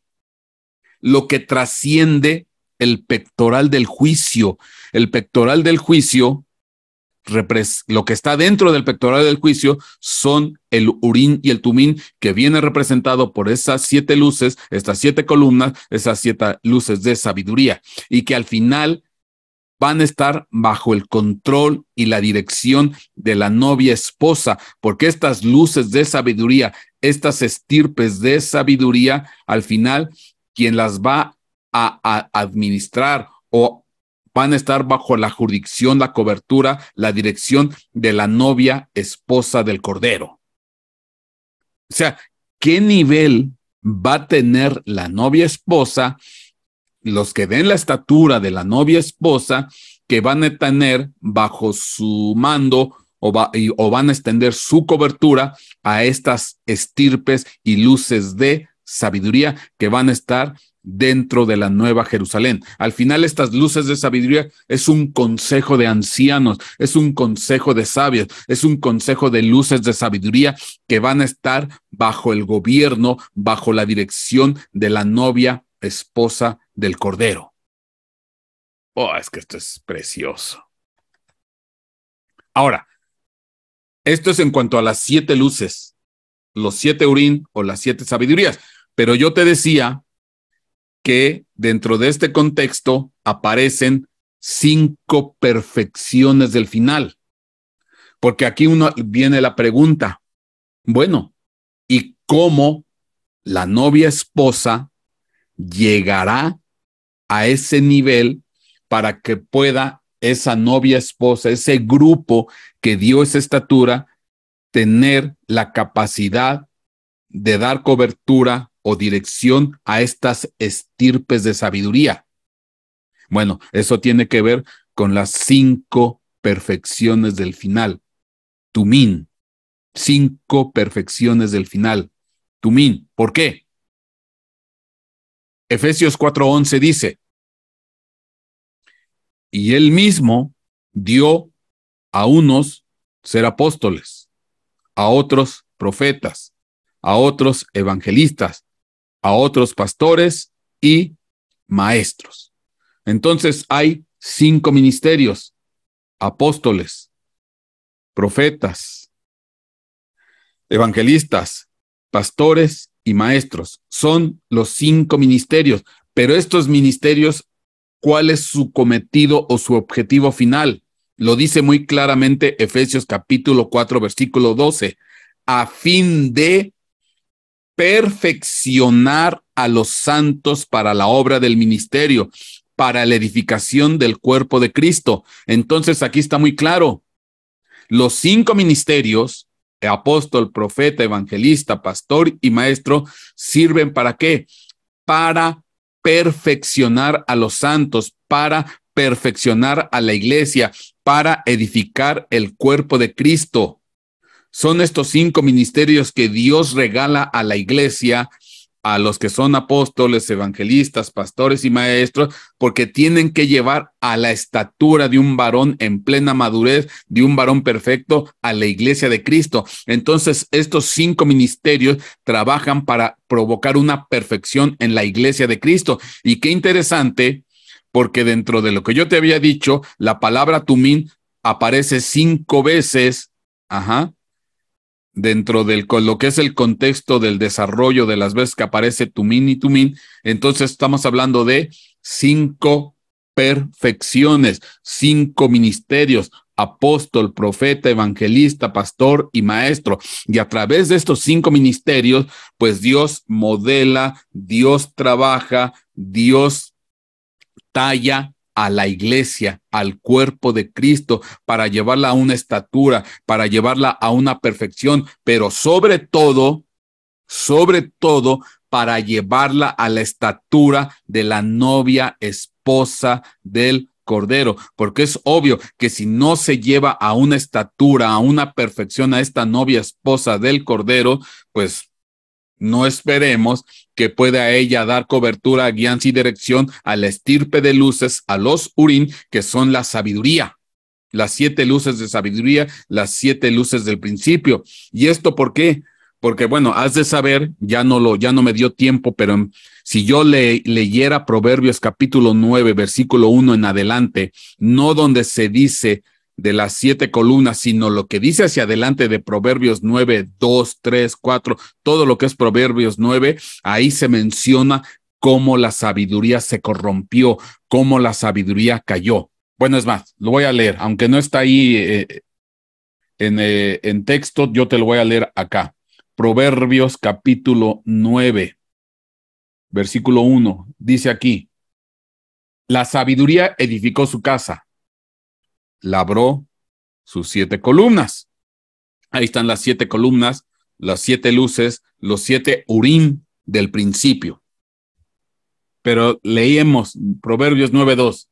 lo que trasciende el pectoral del juicio. El pectoral del juicio, lo que está dentro del pectoral del juicio son el urín y el tumín, que viene representado por esas siete luces, estas siete columnas, esas siete luces de sabiduría, y que al final van a estar bajo el control y la dirección de la novia esposa, porque estas luces de sabiduría, estas estirpes de sabiduría, al final, quien las va a, administrar o van a estar bajo la jurisdicción, la cobertura, la dirección de la novia esposa del Cordero. O sea, ¿qué nivel va a tener la novia esposa? Los que den la estatura de la novia esposa, que van a tener bajo su mando o van a extender su cobertura a estas estirpes y luces de sabiduría que van a estar dentro de la Nueva Jerusalén. Al final, estas luces de sabiduría es un consejo de ancianos, es un consejo de sabios, es un consejo de luces de sabiduría que van a estar bajo el gobierno, bajo la dirección de la novia esposa del Cordero. Oh, es que esto es precioso. Ahora, esto es en cuanto a las siete luces, los siete urín o las siete sabidurías. Pero yo te decía que dentro de este contexto aparecen cinco perfecciones del final. Porque aquí uno viene la pregunta, bueno, ¿y cómo la novia esposa llegará a ese nivel para que pueda esa novia esposa, ese grupo que dio esa estatura, tener la capacidad de dar cobertura o dirección a estas estirpes de sabiduría. Bueno, eso tiene que ver con las cinco perfecciones del final. Tumín, cinco perfecciones del final. Tumín, ¿por qué? Efesios 4:11 dice, y él mismo dio a unos ser apóstoles, a otros profetas, a otros evangelistas, a otros pastores y maestros. Entonces hay cinco ministerios, apóstoles, profetas, evangelistas, pastores y maestros. Son los cinco ministerios, pero estos ministerios, ¿cuál es su cometido o su objetivo final? Lo dice muy claramente Efesios capítulo 4, versículo 12, a fin de perfeccionar a los santos para la obra del ministerio, para la edificación del cuerpo de Cristo. Entonces aquí está muy claro, los cinco ministerios, apóstol, profeta, evangelista, pastor y maestro, sirven para qué? Para perfeccionar a los santos, para perfeccionar a la iglesia, para edificar el cuerpo de Cristo. Son estos cinco ministerios que Dios regala a la iglesia, a los que son apóstoles, evangelistas, pastores y maestros, porque tienen que llevar a la estatura de un varón en plena madurez, de un varón perfecto, a la iglesia de Cristo. Entonces, estos cinco ministerios trabajan para provocar una perfección en la iglesia de Cristo. Y qué interesante, porque dentro de lo que yo te había dicho, la palabra tumín aparece cinco veces, ajá, dentro del lo que es el contexto del desarrollo de las veces que aparece Tumín y Tumín, entonces estamos hablando de cinco perfecciones, cinco ministerios, apóstol, profeta, evangelista, pastor y maestro. Y a través de estos cinco ministerios, pues Dios modela, Dios trabaja, Dios talla a la iglesia, al cuerpo de Cristo, para llevarla a una estatura, para llevarla a una perfección, pero sobre todo, sobre todo, para llevarla a la estatura de la novia esposa del Cordero, porque es obvio que si no se lleva a una estatura, a una perfección a esta novia esposa del Cordero, pues no esperemos que pueda ella dar cobertura, guianza y dirección a la estirpe de luces, a los urín, que son la sabiduría, las siete luces de sabiduría, las siete luces del principio. ¿Y esto por qué? Porque bueno, has de saber, ya no lo, ya no me dio tiempo, pero si yo le, leyera Proverbios capítulo 9, versículo 1 en adelante, no donde se dice de las siete columnas, sino lo que dice hacia adelante de Proverbios 9, 2, 3, 4, todo lo que es Proverbios 9, ahí se menciona cómo la sabiduría se corrompió, cómo la sabiduría cayó. Bueno, es más, lo voy a leer, aunque no está ahí eh, en, eh, en texto, yo te lo voy a leer acá. Proverbios capítulo 9, versículo 1, dice aquí, la sabiduría edificó su casa labró sus siete columnas. Ahí están las siete columnas, las siete luces, los siete urín del principio. Pero leímos Proverbios 9.2,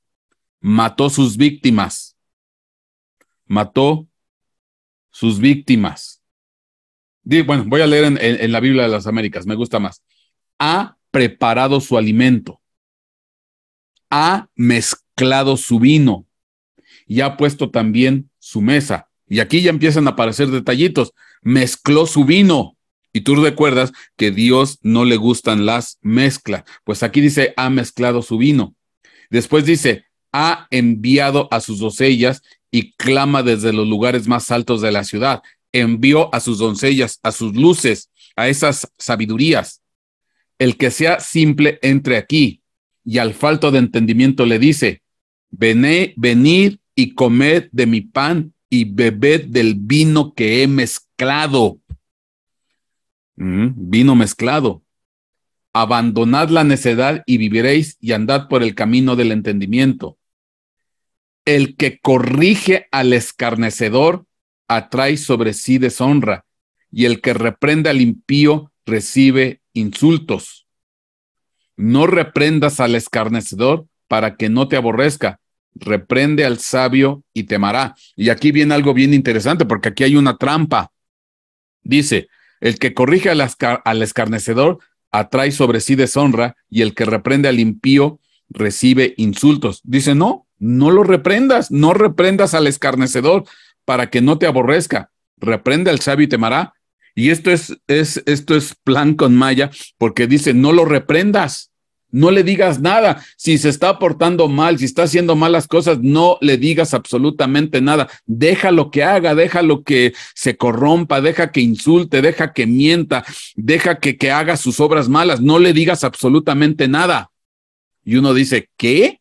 mató sus víctimas, mató sus víctimas. Bueno, voy a leer en la Biblia de las Américas, me gusta más. Ha preparado su alimento, ha mezclado su vino, y ha puesto también su mesa. Y aquí ya empiezan a aparecer detallitos. Mezcló su vino. Y tú recuerdas que Dios no le gustan las mezclas. Pues aquí dice, ha mezclado su vino. Después dice, ha enviado a sus doncellas y clama desde los lugares más altos de la ciudad. Envió a sus doncellas, a sus luces, a esas sabidurías. El que sea simple entre aquí y al falto de entendimiento le dice, Vené, venid y comed de mi pan y bebed del vino que he mezclado. Mm, vino mezclado. Abandonad la necedad y viviréis y andad por el camino del entendimiento. El que corrige al escarnecedor atrae sobre sí deshonra, y el que reprende al impío recibe insultos. No reprendas al escarnecedor para que no te aborrezca, reprende al sabio y temará. Y aquí viene algo bien interesante, porque aquí hay una trampa. Dice, el que corrige al, escarnecedor atrae sobre sí deshonra y el que reprende al impío recibe insultos. Dice, no, no lo reprendas, no reprendas al escarnecedor para que no te aborrezca. Reprende al sabio y temará. Y esto es, es, esto es plan con Maya, porque dice, no lo reprendas no le digas nada. Si se está portando mal, si está haciendo malas cosas, no le digas absolutamente nada. Deja lo que haga, deja lo que se corrompa, deja que insulte, deja que mienta, deja que, que haga sus obras malas. No le digas absolutamente nada. Y uno dice, ¿qué?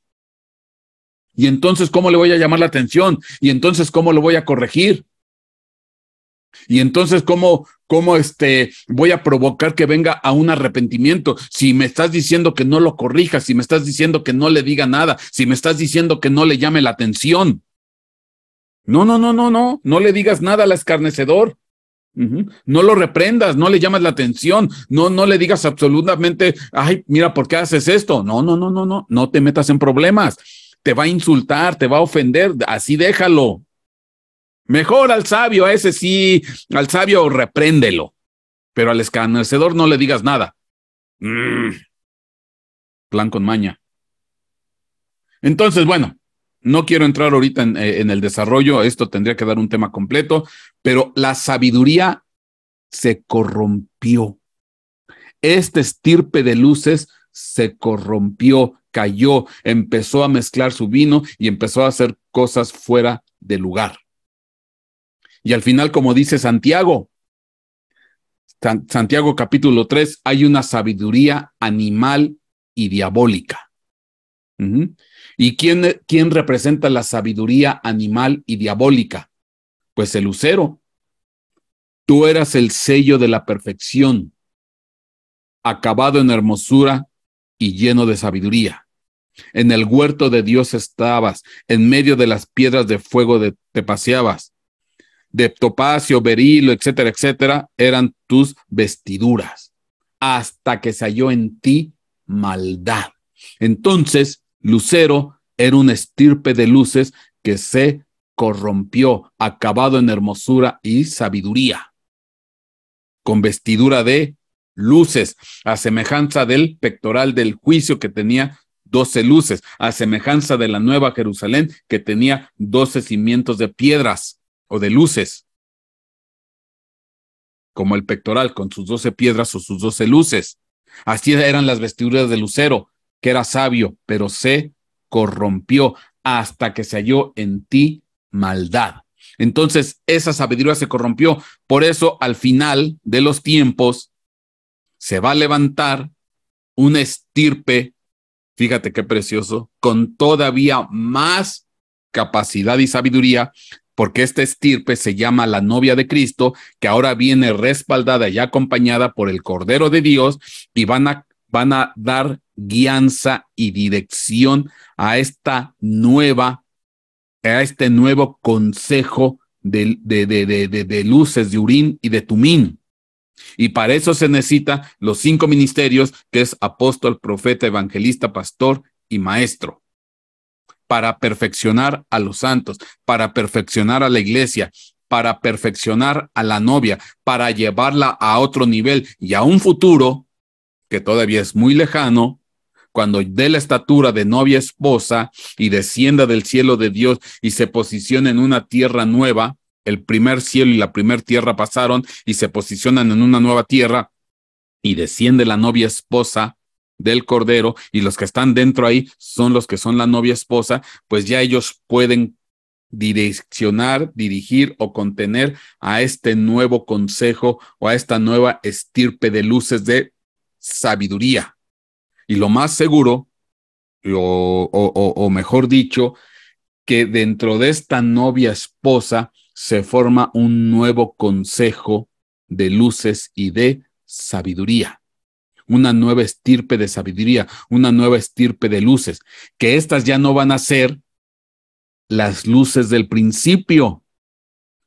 Y entonces, ¿cómo le voy a llamar la atención? Y entonces, ¿cómo lo voy a corregir? Y entonces, ¿cómo, este, voy a provocar que venga a un arrepentimiento? Si me estás diciendo que no lo corrijas, si me estás diciendo que no le diga nada, si me estás diciendo que no le llame la atención. No, no, no, no, no, no le digas nada al escarnecedor. No lo reprendas, no le llamas la atención, no, no le digas absolutamente, ay, mira, ¿por qué haces esto? No, no, no, no, no, no te metas en problemas. Te va a insultar, te va a ofender, así déjalo. Mejor al sabio, a ese sí, al sabio repréndelo, pero al escanecedor no le digas nada. Mm. Plan con maña. Entonces, bueno, no quiero entrar ahorita en, eh, en, el desarrollo, esto tendría que dar un tema completo, pero la sabiduría se corrompió. Este estirpe de luces se corrompió, cayó, empezó a mezclar su vino y empezó a hacer cosas fuera de lugar. Y al final, como dice Santiago, Santiago capítulo 3, hay una sabiduría animal y diabólica. ¿Y quién, quién representa la sabiduría animal y diabólica? Pues el lucero. Tú eras el sello de la perfección, acabado en hermosura y lleno de sabiduría. En el huerto de Dios estabas, en medio de las piedras de fuego te paseabas de topacio, berilo, etcétera, etcétera, eran tus vestiduras, hasta que se halló en ti maldad. Entonces, Lucero era un estirpe de luces que se corrompió, acabado en hermosura y sabiduría, con vestidura de luces, a semejanza del pectoral del juicio que tenía doce luces, a semejanza de la nueva Jerusalén que tenía doce cimientos de piedras o de luces, como el pectoral con sus doce piedras o sus doce luces. Así eran las vestiduras de Lucero, que era sabio, pero se corrompió hasta que se halló en ti maldad. Entonces esa sabiduría se corrompió. Por eso al final de los tiempos se va a levantar ...un estirpe, fíjate qué precioso, con todavía más capacidad y sabiduría porque esta estirpe se llama la novia de Cristo, que ahora viene respaldada y acompañada por el Cordero de Dios y van a, van a dar guianza y dirección a esta nueva, a este nuevo consejo de, de, luces de Urín y de Tumín. Y para eso se necesitan los cinco ministerios, que es apóstol, profeta, evangelista, pastor y maestro para perfeccionar a los santos, para perfeccionar a la iglesia, para perfeccionar a la novia, para llevarla a otro nivel y a un futuro que todavía es muy lejano, cuando dé la estatura de novia esposa y descienda del cielo de Dios y se posicione en una tierra nueva, el primer cielo y la primer tierra pasaron y se posicionan en una nueva tierra y desciende la novia esposa del Cordero y los que están dentro ahí son los que son la novia esposa, pues ya ellos pueden direccionar, dirigir o contener a este nuevo consejo o a esta nueva estirpe de luces de sabiduría. Y lo más seguro, o, o mejor dicho, que dentro de esta novia esposa se forma un nuevo consejo de luces y de sabiduría una nueva estirpe de sabiduría, una nueva estirpe de luces, que estas ya no van a ser las luces del principio.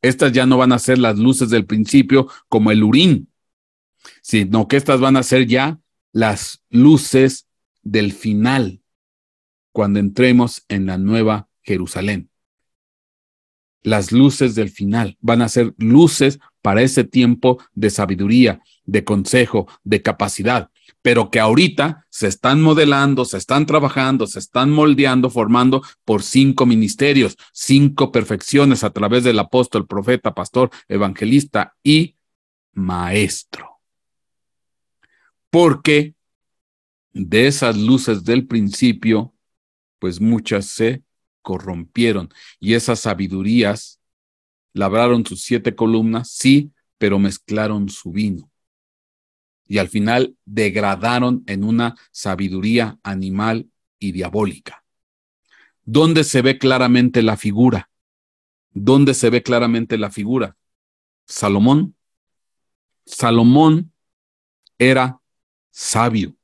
Estas ya no van a ser las luces del principio como el urín, sino que estas van a ser ya las luces del final, cuando entremos en la nueva Jerusalén. Las luces del final van a ser luces para ese tiempo de sabiduría, de consejo, de capacidad, pero que ahorita se están modelando, se están trabajando, se están moldeando, formando por cinco ministerios, cinco perfecciones a través del apóstol, profeta, pastor, evangelista y maestro. Porque de esas luces del principio, pues muchas se corrompieron y esas sabidurías labraron sus siete columnas, sí, pero mezclaron su vino. Y al final degradaron en una sabiduría animal y diabólica. ¿Dónde se ve claramente la figura? ¿Dónde se ve claramente la figura? Salomón. Salomón era sabio,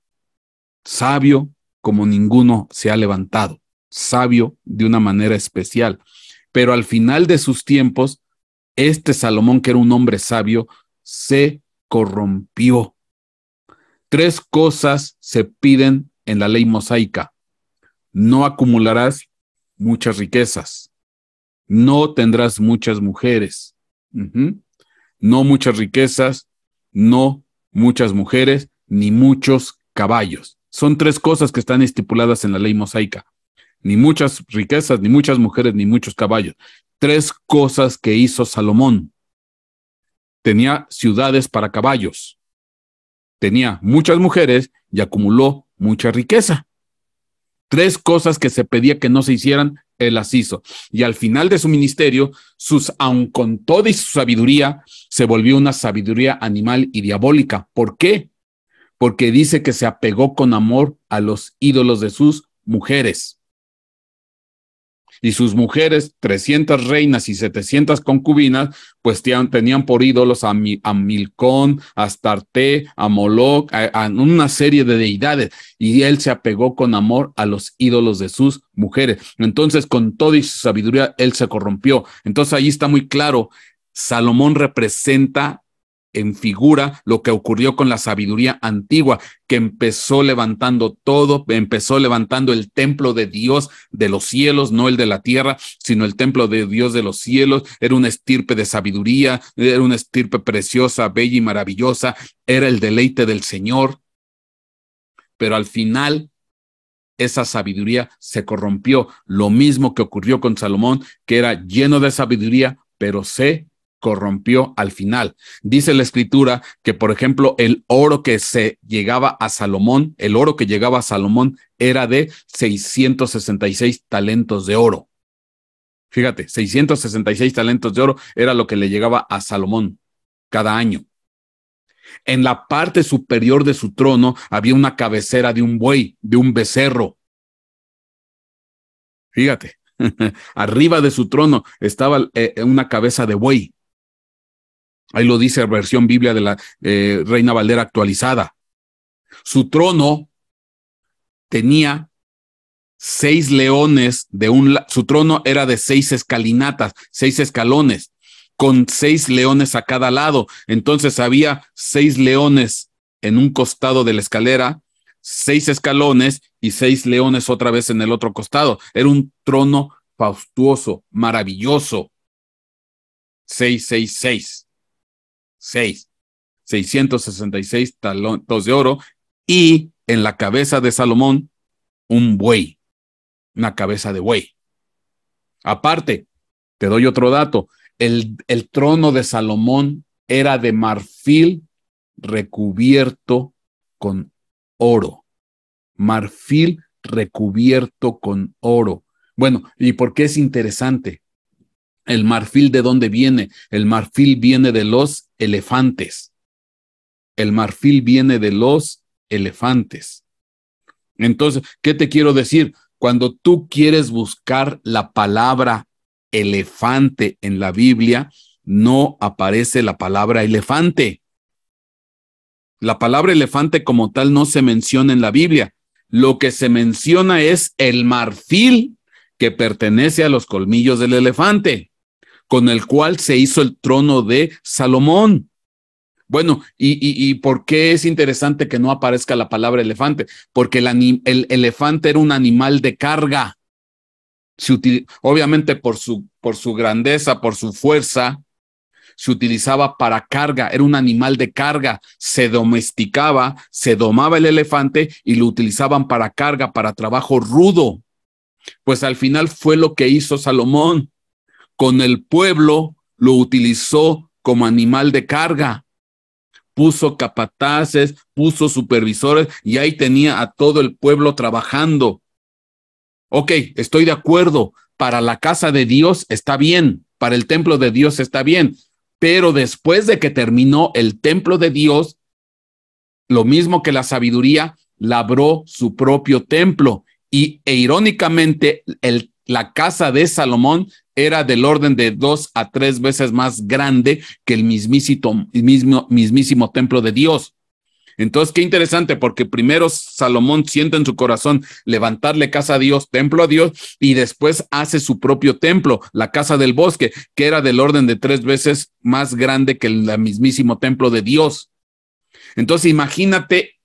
sabio como ninguno se ha levantado, sabio de una manera especial pero al final de sus tiempos, este Salomón, que era un hombre sabio, se corrompió. Tres cosas se piden en la ley mosaica. No acumularás muchas riquezas. No tendrás muchas mujeres. No muchas riquezas, no muchas mujeres, ni muchos caballos. Son tres cosas que están estipuladas en la ley mosaica ni muchas riquezas, ni muchas mujeres, ni muchos caballos. Tres cosas que hizo Salomón. Tenía ciudades para caballos, tenía muchas mujeres y acumuló mucha riqueza. Tres cosas que se pedía que no se hicieran, él las hizo. Y al final de su ministerio, sus, aun con toda su sabiduría, se volvió una sabiduría animal y diabólica. ¿Por qué? Porque dice que se apegó con amor a los ídolos de sus mujeres y sus mujeres, 300 reinas y 700 concubinas, pues tenían por ídolos a, a Milcón, a Astarte, a Moloch, a, una serie de deidades, y él se apegó con amor a los ídolos de sus mujeres. Entonces, con toda su sabiduría, él se corrompió. Entonces, ahí está muy claro, Salomón representa en figura lo que ocurrió con la sabiduría antigua, que empezó levantando todo, empezó levantando el templo de Dios de los cielos, no el de la tierra, sino el templo de Dios de los cielos. Era una estirpe de sabiduría, era una estirpe preciosa, bella y maravillosa, era el deleite del Señor. Pero al final esa sabiduría se corrompió, lo mismo que ocurrió con Salomón, que era lleno de sabiduría, pero se corrompió al final. Dice la escritura que, por ejemplo, el oro que se llegaba a Salomón, el oro que llegaba a Salomón era de 666 talentos de oro. Fíjate, 666 talentos de oro era lo que le llegaba a Salomón cada año. En la parte superior de su trono había una cabecera de un buey, de un becerro. Fíjate, arriba de su trono estaba eh, una cabeza de buey. Ahí lo dice la versión Biblia de la eh, Reina Valera actualizada. Su trono tenía seis leones de un, su trono era de seis escalinatas, seis escalones, con seis leones a cada lado. Entonces había seis leones en un costado de la escalera, seis escalones y seis leones otra vez en el otro costado. Era un trono faustuoso, maravilloso. Seis, seis, seis. 6, 666 talentos de oro y en la cabeza de Salomón un buey, una cabeza de buey. Aparte, te doy otro dato, el, el trono de Salomón era de marfil recubierto con oro. Marfil recubierto con oro. Bueno, ¿y por qué es interesante? El marfil de dónde viene? El marfil viene de los elefantes. El marfil viene de los elefantes. Entonces, ¿qué te quiero decir? Cuando tú quieres buscar la palabra elefante en la Biblia, no aparece la palabra elefante. La palabra elefante como tal no se menciona en la Biblia. Lo que se menciona es el marfil que pertenece a los colmillos del elefante con el cual se hizo el trono de Salomón. Bueno, y, por qué es interesante que no aparezca la palabra elefante? Porque el, elefante era un animal de carga. obviamente por por su grandeza, por su fuerza, se utilizaba para carga, era un animal de carga, se domesticaba, se domaba el elefante y lo utilizaban para carga, para trabajo rudo. Pues al final fue lo que hizo Salomón con el pueblo lo utilizó como animal de carga. Puso capataces, puso supervisores y ahí tenía a todo el pueblo trabajando. Ok, estoy de acuerdo, para la casa de Dios está bien, para el templo de Dios está bien, pero después de que terminó el templo de Dios, lo mismo que la sabiduría, labró su propio templo y e irónicamente la casa de Salomón era del orden de dos a tres veces más grande que el mismísimo, templo de Dios. Entonces, qué interesante, porque primero Salomón siente en su corazón levantarle casa a Dios, templo a Dios, y después hace su propio templo, la casa del bosque, que era del orden de tres veces más grande que el mismísimo templo de Dios. Entonces, imagínate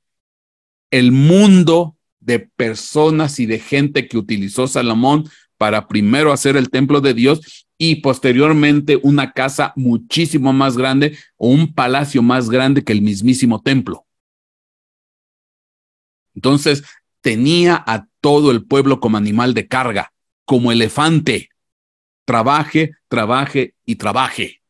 el mundo de personas y de gente que utilizó Salomón para primero hacer el templo de Dios y posteriormente una casa muchísimo más grande o un palacio más grande que el mismísimo templo. Entonces, tenía a todo el pueblo como animal de carga, como elefante. Trabaje, trabaje y trabaje.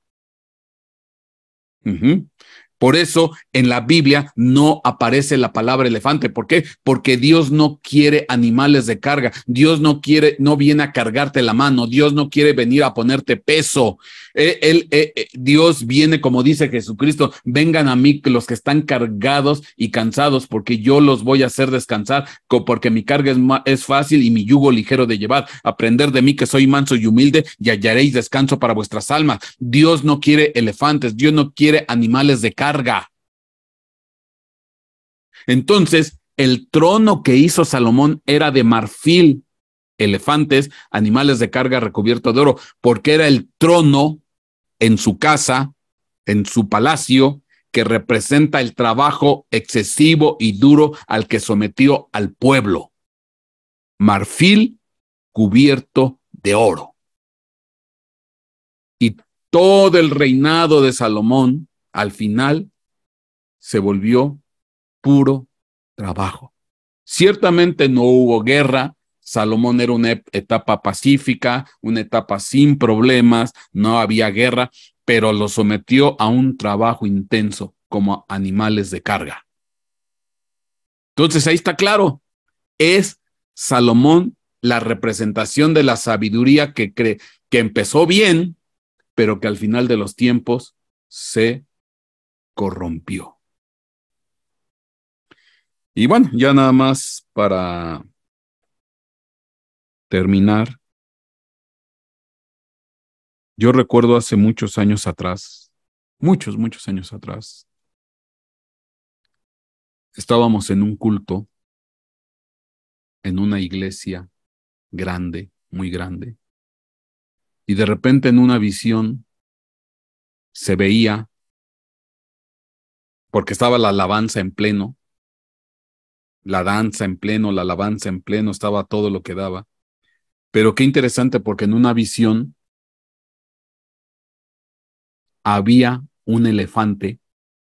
Por eso en la Biblia no aparece la palabra elefante. ¿Por qué? Porque Dios no quiere animales de carga. Dios no quiere, no viene a cargarte la mano. Dios no quiere venir a ponerte peso. E, e, e, Dios viene, como dice Jesucristo, vengan a mí los que están cargados y cansados, porque yo los voy a hacer descansar, porque mi carga es, es fácil y mi yugo ligero de llevar. Aprender de mí que soy manso y humilde y hallaréis descanso para vuestras almas. Dios no quiere elefantes. Dios no quiere animales de carga carga. Entonces, el trono que hizo Salomón era de marfil, elefantes, animales de carga recubierto de oro, porque era el trono en su casa, en su palacio, que representa el trabajo excesivo y duro al que sometió al pueblo. Marfil cubierto de oro. Y todo el reinado de Salomón al final se volvió puro trabajo. Ciertamente no hubo guerra, Salomón era una etapa pacífica, una etapa sin problemas, no había guerra, pero lo sometió a un trabajo intenso como animales de carga. Entonces ahí está claro, es Salomón la representación de la sabiduría que, que empezó bien, pero que al final de los tiempos se corrompió. Y bueno, ya nada más para terminar. Yo recuerdo hace muchos años atrás, muchos, muchos años atrás, estábamos en un culto, en una iglesia grande, muy grande, y de repente en una visión se veía porque estaba la alabanza en pleno, la danza en pleno, la alabanza en pleno, estaba todo lo que daba. Pero qué interesante porque en una visión había un elefante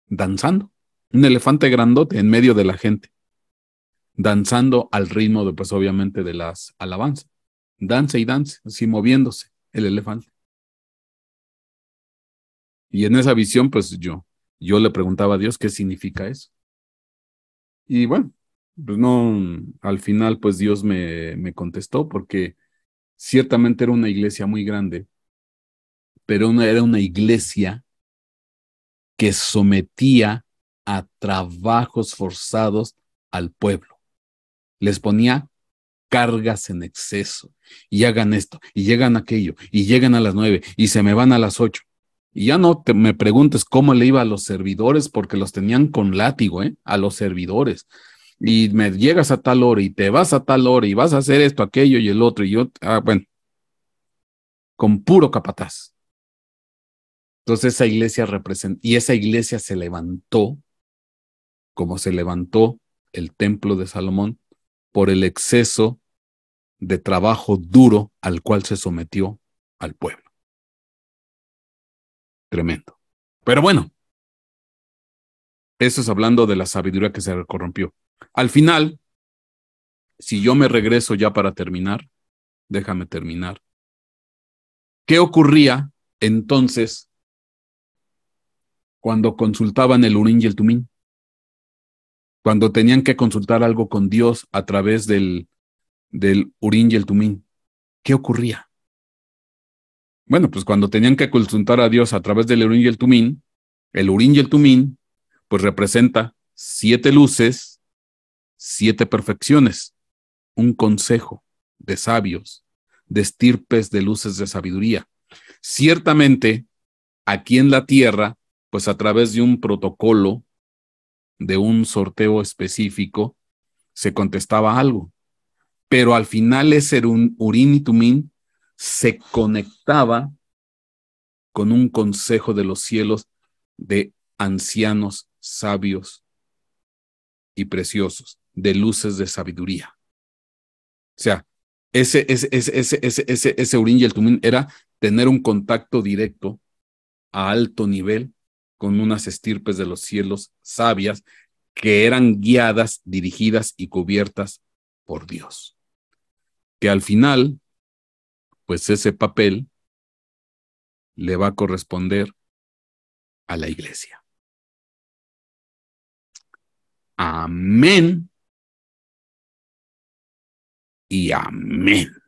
danzando, un elefante grandote en medio de la gente, danzando al ritmo de, pues obviamente, de las alabanzas. Danza y danza, así moviéndose el elefante. Y en esa visión, pues yo, yo le preguntaba a Dios qué significa eso. Y bueno, pues no, al final pues Dios me, me contestó porque ciertamente era una iglesia muy grande, pero no era una iglesia que sometía a trabajos forzados al pueblo. Les ponía cargas en exceso y hagan esto y llegan aquello y llegan a las nueve y se me van a las ocho y ya no me preguntes cómo le iba a los servidores, porque los tenían con látigo, ¿eh? A los servidores. Y me llegas a tal hora y te vas a tal hora y vas a hacer esto, aquello y el otro. Y yo, ah, bueno, con puro capataz. Entonces esa iglesia representa, y esa iglesia se levantó, como se levantó el templo de Salomón, por el exceso de trabajo duro al cual se sometió al pueblo. Tremendo. Pero bueno, eso es hablando de la sabiduría que se corrompió. Al final, si yo me regreso ya para terminar, déjame terminar. ¿Qué ocurría entonces cuando consultaban el Urín y el Tumín? Cuando tenían que consultar algo con Dios a través del, del Urín y el Tumín. ¿Qué ocurría? Bueno, pues cuando tenían que consultar a Dios a través del Urín y el Tumín, el Urín y el Tumín, pues representa siete luces, siete perfecciones, un consejo de sabios, de estirpes de luces de sabiduría. Ciertamente, aquí en la tierra, pues a través de un protocolo, de un sorteo específico, se contestaba algo. Pero al final ese Urín y Tumín se conectaba con un consejo de los cielos de ancianos sabios y preciosos, de luces de sabiduría. O sea, ese, ese, ese, y el Tumín era tener un contacto directo a alto nivel con unas estirpes de los cielos sabias que eran guiadas, dirigidas y cubiertas por Dios. Que al final pues ese papel le va a corresponder a la iglesia. Amén. Y amén.